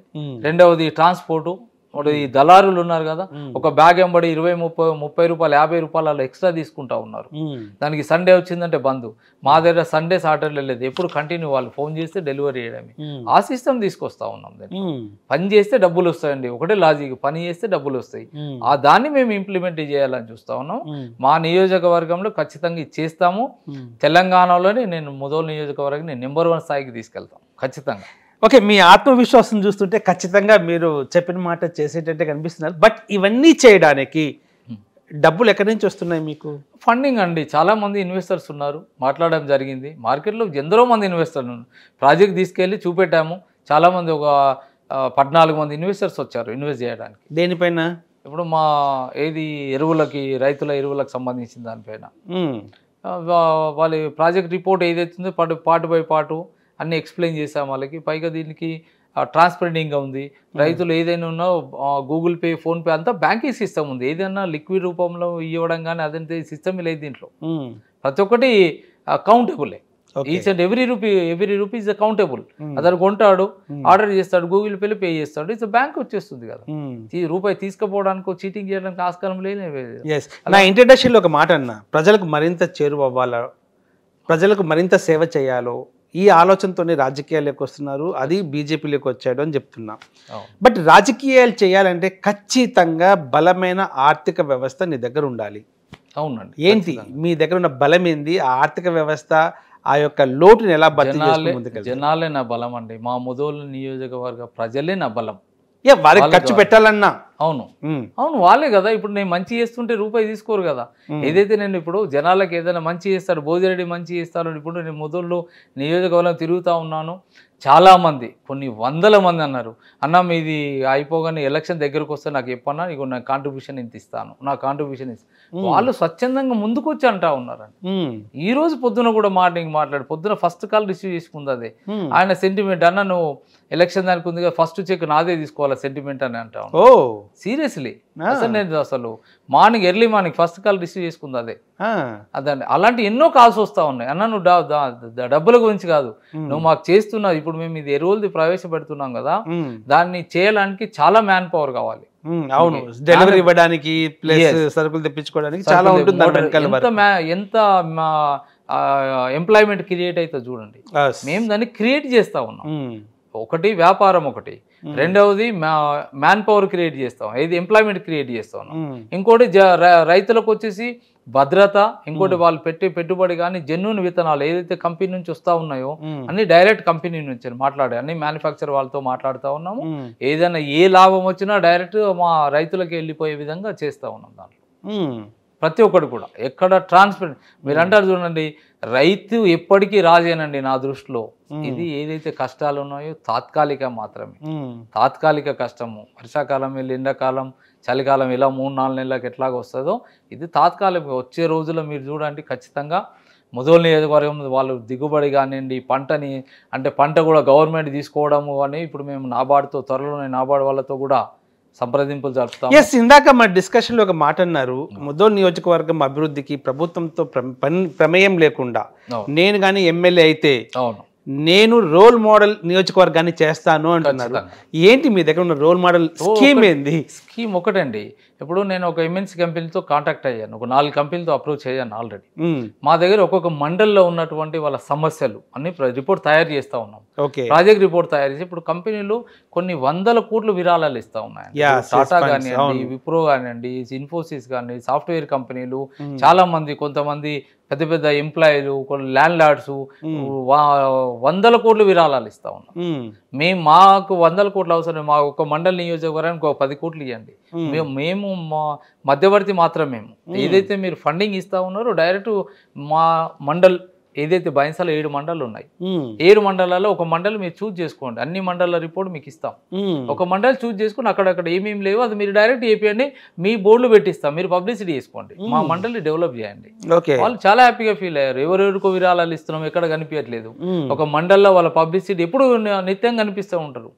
రెండవది ట్రాన్స్పోర్టు ఇప్పుడు ఈ దళారులు ఉన్నారు కదా ఒక బ్యాగ్ ఎంబడి ఇరవై ముప్పై ముప్పై రూపాయలు యాభై రూపాయలు అలా ఎక్స్ట్రా తీసుకుంటా ఉన్నారు దానికి సండే వచ్చిందంటే బంద్ మా దగ్గర సండే సాటర్డే లేదు ఎప్పుడు కంటిన్యూ వాళ్ళు ఫోన్ చేస్తే డెలివరీ చేయడమే ఆ సిస్టమ్ తీసుకొస్తా ఉన్నాం దాన్ని పని చేస్తే డబ్బులు వస్తాయండి ఒకటే లాజిక్ పని చేస్తే డబ్బులు వస్తాయి ఆ దాన్ని మేము ఇంప్లిమెంట్ చేయాలని చూస్తా ఉన్నాం మా నియోజకవర్గంలో ఖచ్చితంగా చేస్తాము తెలంగాణలోనే నేను మొదలు నియోజకవర్గం నెంబర్ వన్ స్థాయికి తీసుకెళ్తాం ఖచ్చితంగా ఓకే మీ ఆత్మవిశ్వాసం చూస్తుంటే ఖచ్చితంగా మీరు చెప్పిన మాట చేసేటట్టే కనిపిస్తున్నారు బట్ ఇవన్నీ చేయడానికి hmm. డబ్బులు ఎక్కడి నుంచి వస్తున్నాయి మీకు ఫండింగ్ అండి చాలామంది ఇన్వెస్టర్స్ ఉన్నారు మాట్లాడడం జరిగింది మార్కెట్లో ఎందరో మంది ఇన్వెస్టర్లు ఉన్నారు ప్రాజెక్ట్ తీసుకెళ్ళి చూపెట్టాము చాలామంది ఒక పద్నాలుగు మంది ఇన్వెస్టర్స్ వచ్చారు ఇన్వెస్ట్ చేయడానికి దేనిపైన ఇప్పుడు మా ఏది ఎరువులకి రైతుల ఎరువులకు సంబంధించిన దానిపైన hmm. వాళ్ళ ప్రాజెక్ట్ రిపోర్ట్ ఏదైతుందో పాటు పాటు బై పాటు అన్నీ ఎక్స్ప్లెయిన్ చేసాం వాళ్ళకి పైగా దీనికి ట్రాన్స్పరెంట్గా ఉంది రైతులు ఏదైనా ఉన్నా గూగుల్ పే ఫోన్పే అంతా బ్యాంకింగ్ సిస్టమ్ ఉంది ఏదైనా లిక్విడ్ రూపంలో ఇవ్వడం కానీ అదంతా సిస్టమ్ లేదు దీంట్లో ప్రతి ఒక్కటి కౌంటబులే each and every rupee every rupee is countable అతను కొంటాడు ఆర్డర్ చేస్తాడు గూగుల్ పేలో పే చేస్తాడు ఇట్స్ బ్యాంక్ వచ్చేస్తుంది కదా ఈ రూపాయి తీసుకుపోవడానికి చీటింగ్ చేయడానికి ఆస్కారం లేని నా ఇంట్రడక్షన్లో ఒక మాట అన్న ప్రజలకు మరింత చేరువవ్వాలా ప్రజలకు మరింత సేవ చేయాలో ఈ ఆలోచనతోనే రాజకీయాల్లోకి వస్తున్నారు అది బీజేపీలోకి వచ్చాడు అని చెప్తున్నా బట్ రాజకీయాలు చేయాలంటే ఖచ్చితంగా బలమైన ఆర్థిక వ్యవస్థ నీ దగ్గర ఉండాలి అవునండి ఏంటి మీ దగ్గర ఉన్న బలం ఏంది ఆ ఆర్థిక వ్యవస్థ ఆ యొక్క లోటుని ఎలా జనాలే నా బలం అండి మా ముదోలు నియోజకవర్గ ప్రజలే నా బలం వాళ్ళకి ఖర్చు పెట్టాలన్నా అవును అవును వాళ్ళే కదా ఇప్పుడు నేను మంచి చేస్తుంటే రూపాయి తీసుకోరు కదా ఏదైతే నేను ఇప్పుడు జనాలకు ఏదైనా మంచి చేస్తాడు భోజనరెడ్డి మంచి చేస్తాను ఇప్పుడు నేను మొదల్లో నియోజకవర్గం తిరుగుతూ ఉన్నాను చాలామంది కొన్ని వందల మంది అన్నారు అన్న మీది అయిపోగానే ఎలక్షన్ దగ్గరకు వస్తే నాకు చెప్పన్నా నీకు నా కాంట్రిబ్యూషన్ ఇంత ఇస్తాను నా కాంట్రిబ్యూషన్ ఇస్తాను వాళ్ళు స్వచ్ఛందంగా ముందుకు వచ్చి అంటా ఉన్నారండి ఈ రోజు పొద్దున కూడా మార్నింగ్ మాట్లాడు పొద్దున ఫస్ట్ కాల్ రిసీవ్ చేసుకుంది అదే ఆయన సెంటిమెంట్ అన్న నువ్వు ఎలక్షన్ దానికి ఉంది ఫస్ట్ చెక్ నాదే తీసుకోవాలి సెంటిమెంట్ అని అంటా సీరియస్లీ అసలు అసలు morning early morning first call receive చేసుకుంది అదే అదండి అలాంటి ఎన్నో కాల్స్ వస్తూ ఉన్నాయి అన్న నువ్వు డబ్బుల గురించి కాదు నువ్వు మాకు చేస్తున్నావు ఇప్పుడు మేము ఇది ఎరువులది ప్రవేశపెడుతున్నాం కదా దాన్ని చేయడానికి చాలా మ్యాన్ పవర్ కావాలి అవును డెలివరీ ఇవ్వడానికి సరుకులు తెప్పించుకోవడానికి చాలా ఎంత మా ఎంప్లాయ్మెంట్ క్రియేట్ అయితే చూడండి మేము దాన్ని క్రియేట్ చేస్తా ఉన్నాం ఒకటి వ్యాపారం ఒకటి రెండవది మ్యాన్ పవర్ క్రియేట్ చేస్తాం ఇది ఎంప్లాయ్మెంట్ క్రియేట్ చేస్తాం ఇంకోటి రైతులకు వచ్చేసి భద్రత ఇంకోటి వాళ్ళు పెట్టి పెట్టుబడి కానీ జెన్యున్ విత్తనాలు ఏదైతే కంపెనీ నుంచి వస్తూ ఉన్నాయో అన్ని డైరెక్ట్ కంపెనీ నుంచి మాట్లాడే అన్ని మ్యానుఫ్యాక్చర్ వాళ్ళతో మాట్లాడుతూ ఉన్నాము ఏదైనా ఏ లాభం వచ్చినా డైరెక్ట్ మా రైతులకి వెళ్ళిపోయే విధంగా చేస్తూ ఉన్నాం దాంట్లో ప్రతి ఒక్కటి కూడా ఎక్కడ ట్రాన్స్పరెంట్ మీరు అంటారు చూడండి రైతు ఎప్పటికీ రాజేనండి నా దృష్టిలో ఇది ఏదైతే కష్టాలు ఉన్నాయో తాత్కాలిక మాత్రమే తాత్కాలిక కష్టము వర్షాకాలం వెళ్ళి ఎండాకాలం చలికాలం ఇలా మూడు నాలుగు నెలలకు ఎట్లాగ వస్తుందో ఇది తాత్కాలిక వచ్చే రోజుల్లో మీరు చూడండి ఖచ్చితంగా ముదోలు నియోజకవర్గం వాళ్ళు దిగుబడి కానివ్వండి పంటని అంటే పంట కూడా గవర్నమెంట్ తీసుకోవడము అని ఇప్పుడు మేము నాబార్డుతో త్వరలోనే నాబార్డు వాళ్ళతో కూడా సంప్రదింపులు జరుపుతాం ఎస్ ఇందాక మా డిస్కషన్లో ఒక మాట అన్నారు ముదోల్ నియోజకవర్గం అభివృద్ధికి ప్రభుత్వంతో ప్రమేయం లేకుండా నేను కానీ ఎమ్మెల్యే అయితే అవును నేను రోల్ మోడల్ నియోజకవర్గాన్ని చేస్తాను అంటున్నారు ఏంటి మీ దగ్గర ఉన్న రోల్ మోడల్ స్కీమ్ ఏంది స్కీమ్ ఒకటండి ఇప్పుడు నేను ఒక ఎంఎన్సీ కంపెనీతో కాంటాక్ట్ అయ్యాను ఒక నాలుగు కంపెనీలతో అప్రూవ్ చేయను ఆల్రెడీ మా దగ్గర ఒక్కొక్క మండల్లో ఉన్నటువంటి వాళ్ళ సమస్యలు అన్ని రిపోర్ట్ తయారు చేస్తూ ఉన్నాం ప్రాజెక్ట్ రిపోర్ట్ తయారు చేసి ఇప్పుడు కంపెనీలు కొన్ని వందల కోట్లు విరాళాలు ఇస్తా ఉన్నాయి టాటా కానివ్వండి విప్రో కానివ్వండి ఇన్ఫోసిస్ కానీ సాఫ్ట్వేర్ కంపెనీలు చాలా మంది కొంతమంది పెద్ద పెద్ద ఎంప్లాయీలు కొన్ని ల్యాండ్ లార్డ్స్ వందల కోట్లు విరాళాలు ఇస్తా ఉన్నాం మేము మాకు వందల కోట్లు అవసరం మా ఒక మండలి నియోజకవర్గానికి ఒక పది కోట్లు ఇవ్వండి మేము మా మధ్యవర్తి మాత్రం మేము ఏదైతే మీరు ఫండింగ్ ఇస్తా ఉన్నారో డైరెక్ట్ మా మండల్ ఏదైతే బైన్సాలో ఏడు మండలు ఉన్నాయి ఏడు మండలాల్లో ఒక మండలి మీరు చూజ్ చేసుకోండి అన్ని మండల రిపోర్ట్ మీకు ఇస్తాం ఒక మండలి చూజ్ చేసుకుని అక్కడక్కడ ఏమేమి లేవు అది మీరు డైరెక్ట్ ఏపీయండి మీ బోర్డులు పెట్టిస్తాం మీరు పబ్లిసిటీ చేసుకోండి మా మండలి డెవలప్ చేయండి వాళ్ళు చాలా హ్యాపీగా ఫీల్ అయ్యారు ఎవరెవరికో విరాళాలు ఇస్తున్నాం ఎక్కడ కనిపించట్లేదు ఒక మండల్లో వాళ్ళ పబ్లిసిటీ ఎప్పుడు నిత్యం కనిపిస్తూ ఉంటారు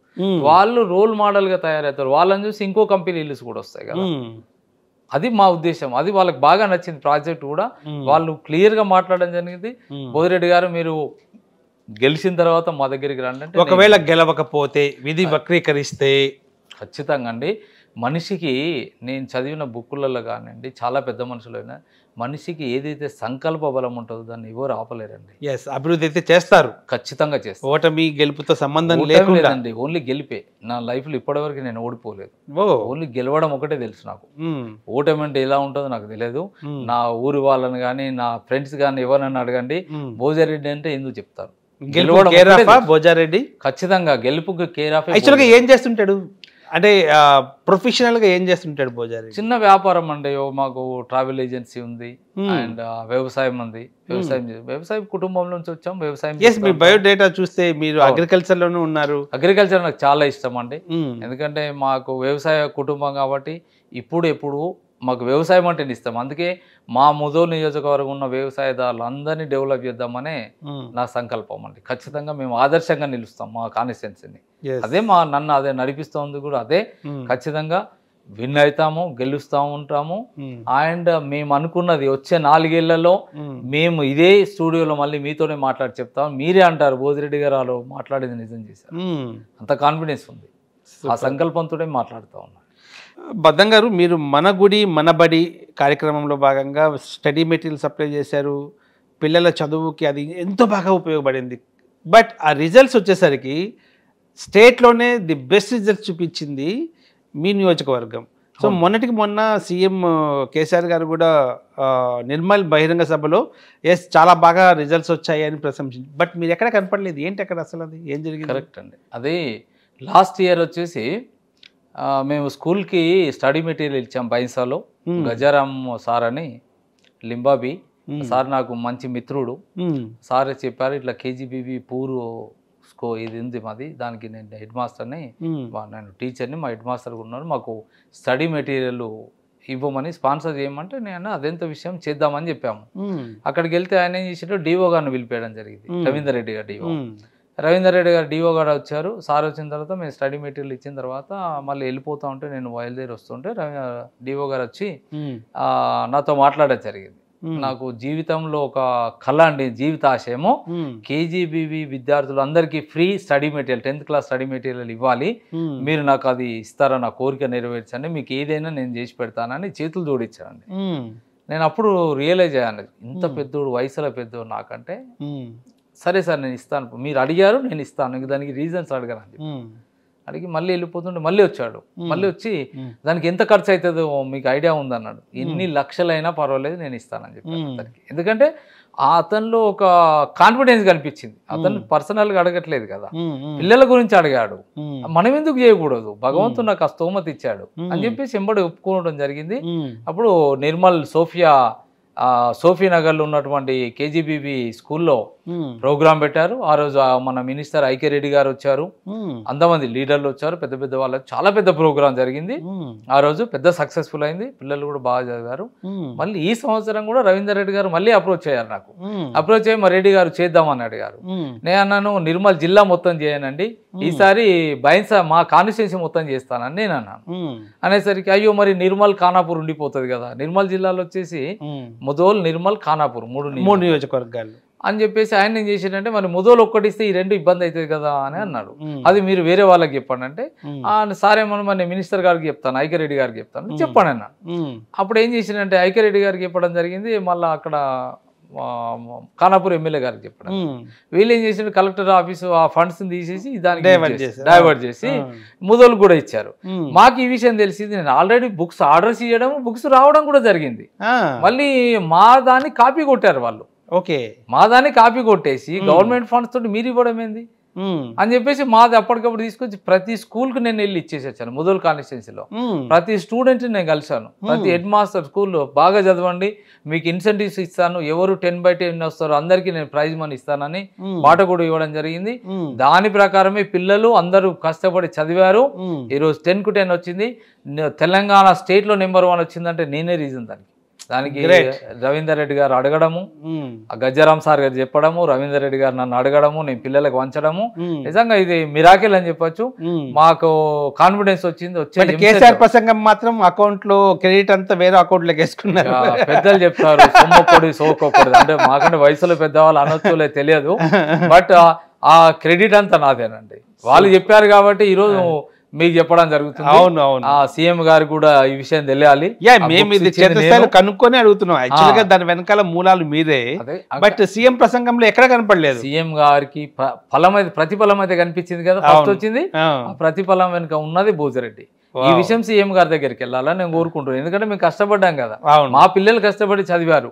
వాళ్ళు రోల్ మోడల్ గా తయారవుతారు వాళ్ళని చూసి ఇంకో కంపెనీలు కూడా వస్తాయి కదా అది మా ఉద్దేశం అది వాళ్ళకి బాగా నచ్చింది ప్రాజెక్ట్ కూడా వాళ్ళు క్లియర్ గా మాట్లాడడం జరిగింది బోధిరెడ్డి గారు మీరు గెలిచిన తర్వాత మా దగ్గరికి రండి ఒకవేళ గెలవకపోతే విధి వక్రీకరిస్తే ఖచ్చితంగా అండి మనిషికి నేను చదివిన బుక్కులలో కానివ్వండి చాలా పెద్ద మనుషులైనా మనిషికి ఏదైతే సంకల్ప బలం ఉంటుందో దాన్ని ఎవరు ఆపలేరండి ఎస్ అభివృద్ధి అయితే చేస్తారు ఖచ్చితంగా చేస్తారు ఓటమి గెలుపుతో సంబంధం లేదండి ఓన్లీ గెలిపే నా లైఫ్లో ఇప్పటివరకు నేను ఓడిపోలేదు ఓన్లీ గెలవడం ఒకటే తెలుసు నాకు hmm. ఓటమి అంటే ఎలా ఉంటుందో నాకు తెలియదు hmm. నా ఊరి వాళ్ళని కానీ నా ఫ్రెండ్స్ కానీ ఎవరన్నా అడగండి hmm. భోజారెడ్డి అంటే ఎందుకు చెప్తారు కేరాఫా భోజారెడ్డి ఖచ్చితంగా గెలుపు కేరాఫా యాక్చువల్గా ఏం చేస్తుంటాడు అంటే ప్రొఫెషనల్గా ఏం చేస్తుంటాడు పూజారి చిన్న వ్యాపారం అండి మాకు ట్రావెల్ ఏజెన్సీ ఉంది అండ్ వ్యవసాయం ఉంది వ్యవసాయం వ్యవసాయం కుటుంబం నుంచి వచ్చాం వ్యవసాయం ఎస్ మీ బయోడేటా చూస్తే మీరు అగ్రికల్చర్ లోనే ఉన్నారు అగ్రికల్చర్ నాకు చాలా ఇష్టం అండి ఎందుకంటే మాకు వ్యవసాయ కుటుంబం కాబట్టి ఇప్పుడు ఎప్పుడు మాకు వ్యవసాయం అంటే ఇష్టం అందుకే మా ముదో నియోజకవర్గం ఉన్న వ్యవసాయదారులు అందరినీ డెవలప్ చేద్దామనే నా సంకల్పం అండి ఖచ్చితంగా మేము ఆదర్శంగా నిలుస్తాం మా కాన్స్టిట్యున్సీని అదే మా నన్ను అదే నడిపిస్తుంది కూడా అదే hmm. ఖచ్చితంగా విన్ అవుతాము గెలుస్తూ ఉంటాము hmm. అండ్ మేము అనుకున్నది వచ్చే నాలుగేళ్లలో hmm. మేము ఇదే స్టూడియోలో మళ్ళీ మీతోనే మాట్లాడి చెప్తాం మీరే అంటారు బోధిరెడ్డి గారు వాళ్ళు మాట్లాడేది నిజం చేశారు అంత కాన్ఫిడెన్స్ ఉంది ఆ సంకల్పంతోనే మాట్లాడుతూ ఉన్నాను బద్దం గారు మీరు మన గుడి మన బడి కార్యక్రమంలో భాగంగా స్టడీ మెటీరియల్ సప్లై చేశారు పిల్లల చదువుకి అది ఎంతో బాగా ఉపయోగపడింది బట్ ఆ రిజల్ట్స్ వచ్చేసరికి స్టేట్లోనే ది బెస్ట్ రిజల్ట్ చూపించింది మీ నియోజకవర్గం సో మొన్నటికి మొన్న సీఎం కేసీఆర్ గారు కూడా నిర్మల్ బహిరంగ సభలో ఎస్ చాలా బాగా రిజల్ట్స్ వచ్చాయని ప్రశంసించి బట్ మీరు ఎక్కడ కనపడలేదు ఏంటి అక్కడ అసలు అది ఏం జరిగింది కరెక్ట్ అండి అది లాస్ట్ ఇయర్ వచ్చేసి మేము స్కూల్కి స్టడీ మెటీరియల్ ఇచ్చాం బైన్సాలో గజారాం సార్ అని లింబాబీ సార్ నాకు మంచి మిత్రుడు సార్ చెప్పారు ఇట్లా కేజీబీబీ పూరు స్కో ఇది ఉంది మాది దానికి నేను హెడ్ మాస్టర్ని నేను టీచర్ని మా హెడ్ మాస్టర్ ఉన్నారు మాకు స్టడీ మెటీరియల్ ఇవ్వమని స్పాన్సర్ చేయమంటే నేను అదెంత విషయం చేద్దామని చెప్పాము అక్కడికి వెళ్తే ఆయన ఏం చేసాడు డివో గారిని పిలిపేయడం జరిగింది రవీందర్ రెడ్డి గారు డివో రవీందర్ రెడ్డి గారు డివో గారు వచ్చారు సార్ వచ్చిన తర్వాత మేము స్టడీ మెటీరియల్ ఇచ్చిన తర్వాత మళ్ళీ వెళ్ళిపోతా ఉంటే నేను బయలుదేరి వస్తుంటే డివో గారు వచ్చి నాతో మాట్లాడడం జరిగింది నాకు జీవితంలో ఒక కళ అండి జీవితాశయము కేజీబీబీ విద్యార్థులు అందరికీ free study material tenth class study material ఇవ్వాలి మీరు నాకు అది ఇస్తారా నా కోరిక నెరవేర్చండి మీకు ఏదైనా నేను చేసి పెడతానని చేతులు జోడించానండి నేను అప్పుడు రియలైజ్ అయ్యాను ఇంత పెద్దోడు వయసులో పెద్దోడు నాకంటే సరే సార్ నేను ఇస్తాను మీరు అడిగారు నేను ఇస్తాను దానికి రీజన్స్ అడగను అడిగి మళ్ళీ వెళ్ళిపోతుంటే మళ్ళీ వచ్చాడు మళ్ళీ వచ్చి దానికి ఎంత ఖర్చు అవుతుందో మీకు ఐడియా ఉందన్నాడు ఎన్ని లక్షలైనా పర్వాలేదు నేను ఇస్తానని చెప్పాను ఎందుకంటే అతనిలో ఒక కాన్ఫిడెన్స్ కనిపించింది అతను పర్సనల్గా అడగట్లేదు కదా పిల్లల గురించి అడిగాడు మనం ఎందుకు చేయకూడదు భగవంతుడు నాకు ఆ స్తోమత ఇచ్చాడు అని చెప్పేసి ఎంబడి ఒప్పుకోవడం జరిగింది అప్పుడు నిర్మల్ సోఫియా సోఫీ నగర్లో ఉన్నటువంటి కేజీబీబీ స్కూల్లో ప్రోగ్రామ్ పెట్టారు ఆ రోజు మన మినిస్టర్ ఐకే రెడ్డి గారు వచ్చారు అంతమంది లీడర్లు వచ్చారు పెద్ద పెద్ద వాళ్ళ చాలా పెద్ద ప్రోగ్రామ్ జరిగింది ఆ రోజు పెద్ద సక్సెస్ఫుల్ అయింది పిల్లలు కూడా బాగా చదివారు మళ్ళీ ఈ సంవత్సరం కూడా రవీందర్ రెడ్డి గారు మళ్ళీ అప్రోచ్ అయ్యారు నాకు అప్రోచ్ అయ్యి మా రెడ్డి గారు చేద్దామని అడిగారు నేను అన్నాను నిర్మల్ జిల్లా మొత్తం చేయనండి ఈసారి బైన్స మా కాన్స్టిట్యున్సీ మొత్తం చేస్తానని నేను అన్నాను అనేసరికి అయ్యో మరి నిర్మల్ ఖానాపూర్ ఉండిపోతుంది కదా నిర్మల్ జిల్లాలో వచ్చేసి మొదోలు నిర్మల్ ఖానాపూర్ మూడు మూడు నియోజకవర్గాలు అని చెప్పేసి ఆయన ఏం చేసిందంటే మరి ముదోలు ఒక్కటిస్తే ఈ రెండు ఇబ్బంది అవుతుంది కదా అని అన్నాడు అది మీరు వేరే వాళ్ళకి చెప్పండి అంటే సారే మనం మరి మినిస్టర్ గారికి చెప్తాను ఐక్యరెడ్డి గారికి చెప్తాను చెప్పండి అన్న అప్పుడు ఏం చేసిందంటే ఐక్యరెడ్డి గారికి చెప్పడం జరిగింది మళ్ళీ అక్కడ ఖానాపూర్ ఎమ్మెల్యే గారికి చెప్పడం వీళ్ళు ఏం చేసిన కలెక్టర్ ఆఫీస్ ఆ ఫండ్స్ తీసేసి దానికి డైవర్ట్ చేసి ముదోలు కూడా ఇచ్చారు మాకు ఈ విషయం తెలిసింది నేను ఆల్రెడీ బుక్స్ ఆర్డర్స్ ఇవ్వడం బుక్స్ రావడం కూడా జరిగింది మళ్ళీ మా దాన్ని కాపీ కొట్టారు వాళ్ళు ఓకే మా దాన్ని కాపీ కొట్టేసి గవర్నమెంట్ ఫండ్స్ తోటి మీరు ఇవ్వడం ఏంది అని చెప్పేసి మాది అప్పటికప్పుడు తీసుకొచ్చి ప్రతి స్కూల్ కు నేను వెళ్ళి ఇచ్చేసి వచ్చాను ముదల్ లో ప్రతి స్టూడెంట్ నేను కలిశాను ప్రతి హెడ్ మాస్టర్ స్కూల్లో బాగా చదవండి మీకు ఇన్సెంటివ్స్ ఇస్తాను ఎవరు టెన్ బై టెన్ వస్తారో అందరికి నేను ప్రైజ్ మనీ ఇస్తానని పాట కూడా ఇవ్వడం జరిగింది దాని ప్రకారమే పిల్లలు అందరూ కష్టపడి చదివారు ఈరోజు టెన్ కు టెన్ వచ్చింది తెలంగాణ స్టేట్ లో నెంబర్ వన్ వచ్చిందంటే నేనే రీజన్ దానికి దానికి రవీందర్ రెడ్డి గారు అడగడము hmm. గజ్జారాం సార్ గారు చెప్పడము రవీందర్ రెడ్డి గారు నన్ను అడగడము నేను పిల్లలకు వంచడము hmm. నిజంగా ఇది మిరాకిల్ అని చెప్పొచ్చు hmm. మాకు కాన్ఫిడెన్స్ వచ్చింది వచ్చింది కేసీఆర్ ప్రసంగం మాత్రం అకౌంట్ లో క్రెడిట్ అంతా వేరే అకౌంట్ లో వేసుకున్నారు పెద్దలు చెప్తారు సొమ్మొక్కడు సోకొక్కడు అంటే మాకంటే వయసులో పెద్దవాళ్ళు అనొచ్చులే తెలియదు [laughs] బట్ ఆ క్రెడిట్ అంతా నాదేనండి వాళ్ళు చెప్పారు కాబట్టి ఈరోజు మీకు చెప్పడం జరుగుతుంది అవును అవును సీఎం గారు కూడా ఈ విషయం తెలియాలి మేము కనుక్కొని అడుగుతున్నాం యాక్చువల్ గా దాని వెనకాల మూలాలు మీదే బట్ సీఎం ప్రసంగంలో ఎక్కడ కనపడలేదు సీఎం గారికి ఫలం అయితే ప్రతిఫలం అయితే కనిపించింది కదా ఫస్ట్ వచ్చింది ప్రతిఫలం వెనుక ఉన్నది భోజరెడ్డి ఈ విషయం సీఎం గారి దగ్గరికి వెళ్ళాలని నేను కోరుకుంటున్నాను ఎందుకంటే మేము కష్టపడ్డాం కదా మా పిల్లలు కష్టపడి చదివారు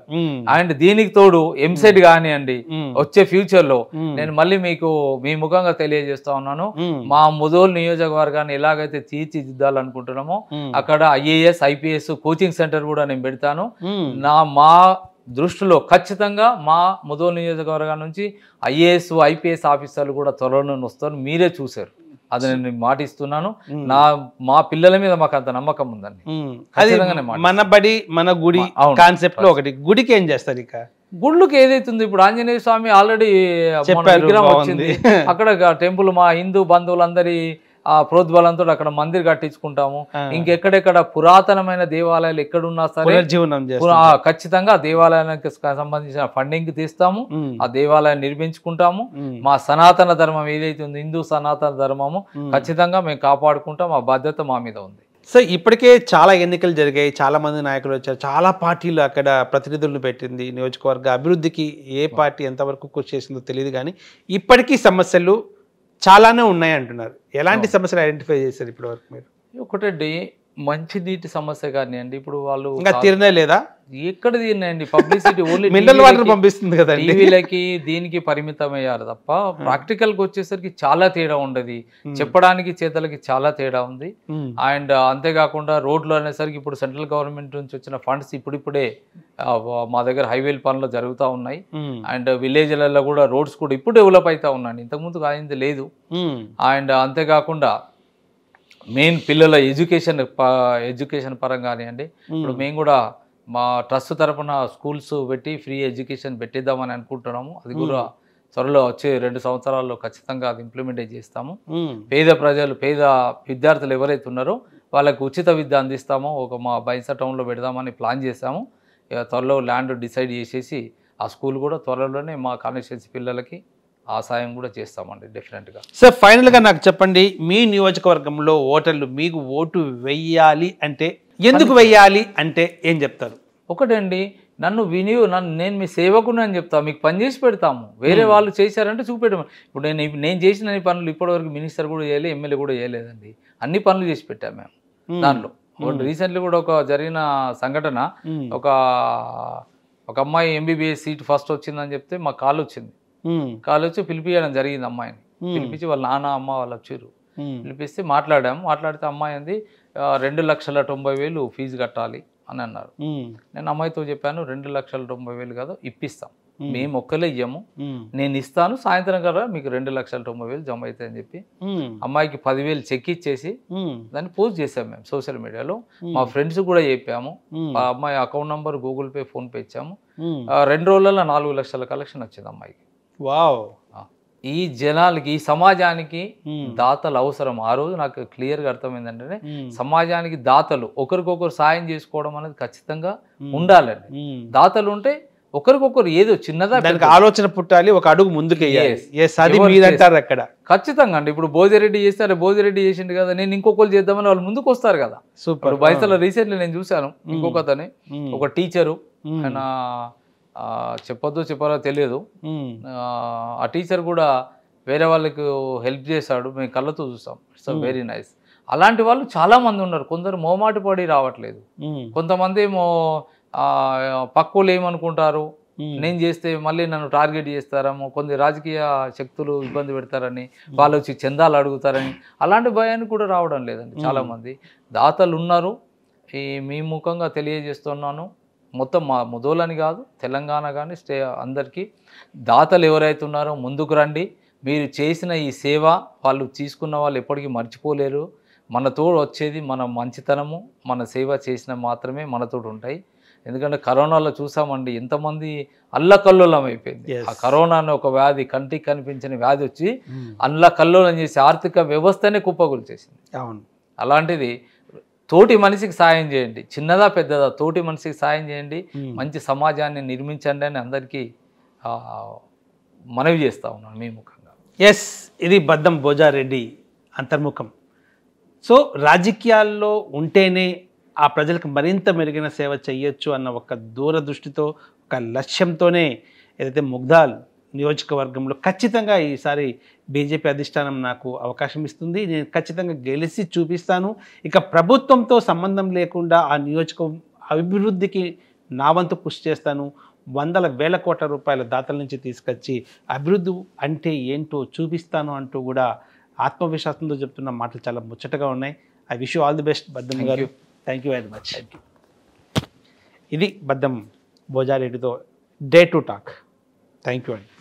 అండ్ దీనికి తోడు ఎంసెట్ కానివ్వండి వచ్చే ఫ్యూచర్ లో నేను మళ్ళీ మీకు మీ ముఖంగా తెలియజేస్తా ఉన్నాను మా ముదోల్ నియోజకవర్గాన్ని ఎలాగైతే తీర్చిదిద్దాలనుకుంటున్నామో అక్కడ ఐఏఎస్ ఐపీఎస్ కోచింగ్ సెంటర్ కూడా నేను పెడతాను నా మా దృష్టిలో ఖచ్చితంగా మా ముదోల్ నియోజకవర్గం నుంచి ఐఏఎస్ ఐపీఎస్ ఆఫీసర్లు కూడా త్వరలో వస్తారు మీరే చూశారు అది నేను మాటిస్తున్నాను నా మా పిల్లల మీద మాకు అంత నమ్మకం ఉందండి అది మన బడి మన గుడి కాన్సెప్ట్ లో ఒకటి గుడికి ఏం చేస్తారు ఇక గుళ్ళకి ఏదైతుందో ఇప్పుడు ఆంజనేయ స్వామి ఆల్రెడీ విగ్రహం వచ్చింది అక్కడ టెంపుల్ మా హిందూ బంధువులందరి ఆ ప్రోద్బలంతో అక్కడ మందిర్ కట్టించుకుంటాము ఇంకెక్కడెక్కడ పురాతనమైన దేవాలయాలు ఎక్కడున్నా సరే ఖచ్చితంగా దేవాలయానికి సంబంధించిన ఫండింగ్ తీస్తాము ఆ దేవాలయం నిర్మించుకుంటాము మా సనాతన ధర్మం ఏదైతే ఉందో హిందూ సనాతన ధర్మము ఖచ్చితంగా మేము కాపాడుకుంటాం ఆ బాధ్యత మా మీద ఉంది సో ఇప్పటికే చాలా ఎన్నికలు జరిగాయి చాలా మంది నాయకులు వచ్చారు చాలా పార్టీలు అక్కడ ప్రతినిధులను పెట్టింది నియోజకవర్గ అభివృద్ధికి ఏ పార్టీ ఎంతవరకు కృషి చేసిందో తెలియదు కానీ ఇప్పటికీ సమస్యలు చాలానే ఉన్నాయి అంటున్నారు ఎలాంటి సమస్యలు ఐడెంటిఫై చేశారు ఇప్పటివరకు మీరు ఒకటండి మంచి నీటి సమస్య కానివ్వండి ఇప్పుడు వాళ్ళు ఇంకా తీరనే లేదా ఎక్కడ తీరినాయండి పబ్లిసిటీ ఓన్లీ [laughs] మినరల్ వాటర్ పంపిస్తుంది కదా టీవీలకి దీనికి పరిమితం అయ్యారు తప్ప hmm. ప్రాక్టికల్ కి వచ్చేసరికి చాలా తేడా ఉండదు hmm. చెప్పడానికి చేతలకి చాలా తేడా ఉంది hmm. అండ్ అంతేకాకుండా రోడ్లు అనేసరికి ఇప్పుడు సెంట్రల్ గవర్నమెంట్ నుంచి వచ్చిన ఫండ్స్ ఇప్పుడిప్పుడే మా దగ్గర హైవేల పనులు జరుగుతూ ఉన్నాయి అండ్ విలేజ్లలో కూడా రోడ్స్ కూడా ఇప్పుడు డెవలప్ అవుతా ఉన్నాయండి ఇంతకుముందు కానింది లేదు అండ్ అంతేకాకుండా మెయిన్ పిల్లల ఎడ్యుకేషన్ ఎడ్యుకేషన్ పరంగా కానివ్వండి ఇప్పుడు మేము కూడా మా ట్రస్ట్ తరఫున స్కూల్స్ పెట్టి ఫ్రీ ఎడ్యుకేషన్ పెట్టిద్దామని అనుకుంటున్నాము అది కూడా త్వరలో వచ్చే రెండు సంవత్సరాల్లో ఖచ్చితంగా అది ఇంప్లిమెంట్ చేస్తాము పేద ప్రజలు పేద విద్యార్థులు ఎవరైతే ఉన్నారో వాళ్ళకు ఉచిత విద్య అందిస్తామో ఒక మా బైన్స టౌన్లో పెడదామని ప్లాన్ చేస్తాము త్వరలో ల్యాండ్ డిసైడ్ చేసేసి ఆ స్కూల్ కూడా త్వరలోనే మా కాన్స్టిట్యున్సీ పిల్లలకి ఆ సాయం కూడా చేస్తామండి డెఫినెట్గా సార్ ఫైనల్గా నాకు చెప్పండి మీ నియోజకవర్గంలో ఓటర్లు మీకు ఓటు వెయ్యాలి అంటే ఎందుకు వెయ్యాలి అంటే ఏం చెప్తారు ఒకటండి నన్ను వినియో నన్ను నేను మీ సేవకుని అని చెప్తాను మీకు పని చేసి పెడతాము వేరే hmm. వాళ్ళు చేశారంటే చూపెట్టము ఇప్పుడు నేను నేను చేసిన అన్ని పనులు ఇప్పటివరకు మినిస్టర్ కూడా చేయలే ఎమ్మెల్యే కూడా చేయలేదండి అన్ని పనులు చేసి పెట్టాము మేము hmm. దానిలో రీసెంట్లీ hmm. కూడా ఒక జరిగిన సంఘటన ఒక ఒక అమ్మాయి ఎంబీబీఎస్ సీట్ ఫస్ట్ వచ్చిందని చెప్తే మా కాల్ వచ్చింది కాలొచ్చి వచ్చి పిలిపియడం జరిగింది అమ్మాయిని పిలిపించి వాళ్ళ నాన్న అమ్మ వాళ్ళు వచ్చారు పిలిపిస్తే మాట్లాడాము మాట్లాడితే అమ్మాయి అంది రెండు లక్షల తొంభై వేలు ఫీజు కట్టాలి అని అన్నారు నేను అమ్మాయితో చెప్పాను రెండు లక్షల తొంభై వేలు కాదు ఇప్పిస్తాం మేము ఒక్కలే ఇయ్యము నేను ఇస్తాను సాయంత్రం కదా మీకు రెండు లక్షల తొంభై వేలు జమ అవుతాయి అని చెప్పి అమ్మాయికి పదివేలు చెక్ ఇచ్చేసి దాన్ని పోస్ట్ చేసాము మేము సోషల్ మీడియాలో మా ఫ్రెండ్స్ కూడా చెప్పాము మా అమ్మాయి account number Google Pay PhonePe ఇచ్చాము రెండు రోజులలో నాలుగు లక్షల కలెక్షన్ వచ్చింది అమ్మాయికి వావ్ ఈ జనాలకి ఈ సమాజానికి దాతలు అవసరం ఆ రోజు నాకు క్లియర్గా అర్థమైంది అంటే సమాజానికి దాతలు ఒకరికొకరు సాయం చేసుకోవడం అనేది ఖచ్చితంగా ఉండాలండి దాతలు ఉంటే ఒకరికొకరు ఏదో చిన్నదా దానికి ఆలోచన పుట్టాలి ఒక అడుగు ముందుకు అక్కడ ఖచ్చితంగా అండి ఇప్పుడు భోజిరెడ్డి చేస్తే అరే భోజిరెడ్డి చేసిండు కదా నేను ఇంకొకరు చేద్దామని వాళ్ళు ముందుకు వస్తారు కదా సూపర్ బయట రీసెంట్లీ నేను చూశాను ఇంకొకతని ఒక టీచరు ఆయన చెప్పొద్దు చెప్పారో తెలియదు ఆ టీచర్ కూడా వేరే వాళ్ళకు హెల్ప్ చేశాడు మేము కళ్ళతో చూస్తాం ఇట్స్ వెరీ నైస్ అలాంటి వాళ్ళు చాలామంది ఉన్నారు కొందరు మోమాటి పడి రావట్లేదు కొంతమంది ఏమో పక్కులు ఏమనుకుంటారు నేను చేస్తే మళ్ళీ నన్ను టార్గెట్ చేస్తారేమో కొన్ని రాజకీయ శక్తులు ఇబ్బంది పెడతారని వాళ్ళు వచ్చి చందాలు అడుగుతారని అలాంటి భయాన్ని కూడా రావడం లేదండి చాలామంది దాతలు ఉన్నారు ఈ మీ ముఖంగా తెలియజేస్తున్నాను మొత్తం మా ముదోలని కాదు తెలంగాణ కానీ స్టే అందరికీ దాతలు ఎవరైతే ఉన్నారో ముందుకు రండి మీరు చేసిన ఈ సేవ వాళ్ళు తీసుకున్న వాళ్ళు ఎప్పటికీ మర్చిపోలేరు మనతో వచ్చేది మన మంచితనము మన సేవ చేసిన మాత్రమే మనతో ఉంటాయి ఎందుకంటే కరోనాలో చూసామండి ఎంతమంది అల్లకల్లోలం అయిపోయింది ఆ కరోనా అనే ఒక వ్యాధి కంటికి కనిపించిన వ్యాధి వచ్చి hmm. అల్లకల్లోలం చేసి ఆర్థిక వ్యవస్థనే కుప్పగులు చేసింది అవును అలాంటిది తోటి మనిషికి సాయం చేయండి చిన్నదా పెద్దదా తోటి మనిషికి సాయం చేయండి మంచి సమాజాన్ని నిర్మించండి అని అందరికీ మనవి చేస్తూ ఉన్నాను మీ ముఖంగా ఎస్ ఇది బద్దం భోజారెడ్డి అంతర్ముఖం సో రాజకీయాల్లో ఉంటేనే ఆ ప్రజలకు మరింత మెరుగైన సేవ చేయొచ్చు అన్న ఒక దూరదృష్టితో ఒక లక్ష్యంతోనే ఏదైతే ముగ్ధాల్ నియోజకవర్గంలో ఖచ్చితంగా ఈసారి బీజేపీ అధిష్టానం నాకు అవకాశం ఇస్తుంది నేను ఖచ్చితంగా గెలిచి చూపిస్తాను ఇక ప్రభుత్వంతో సంబంధం లేకుండా ఆ నియోజక అభివృద్ధికి నా వంతు కృషి చేస్తాను వందల వేల కోట్ల రూపాయల దాతల నుంచి తీసుకొచ్చి అభివృద్ధి అంటే ఏంటో చూపిస్తాను అంటూ కూడా ఆత్మవిశ్వాసంతో చెప్తున్న మాటలు చాలా ముచ్చటగా ఉన్నాయి I wish all the best Baddam garu thank you very much ఇది బద్దం భోజారెడ్డితో day to talk thank you అండి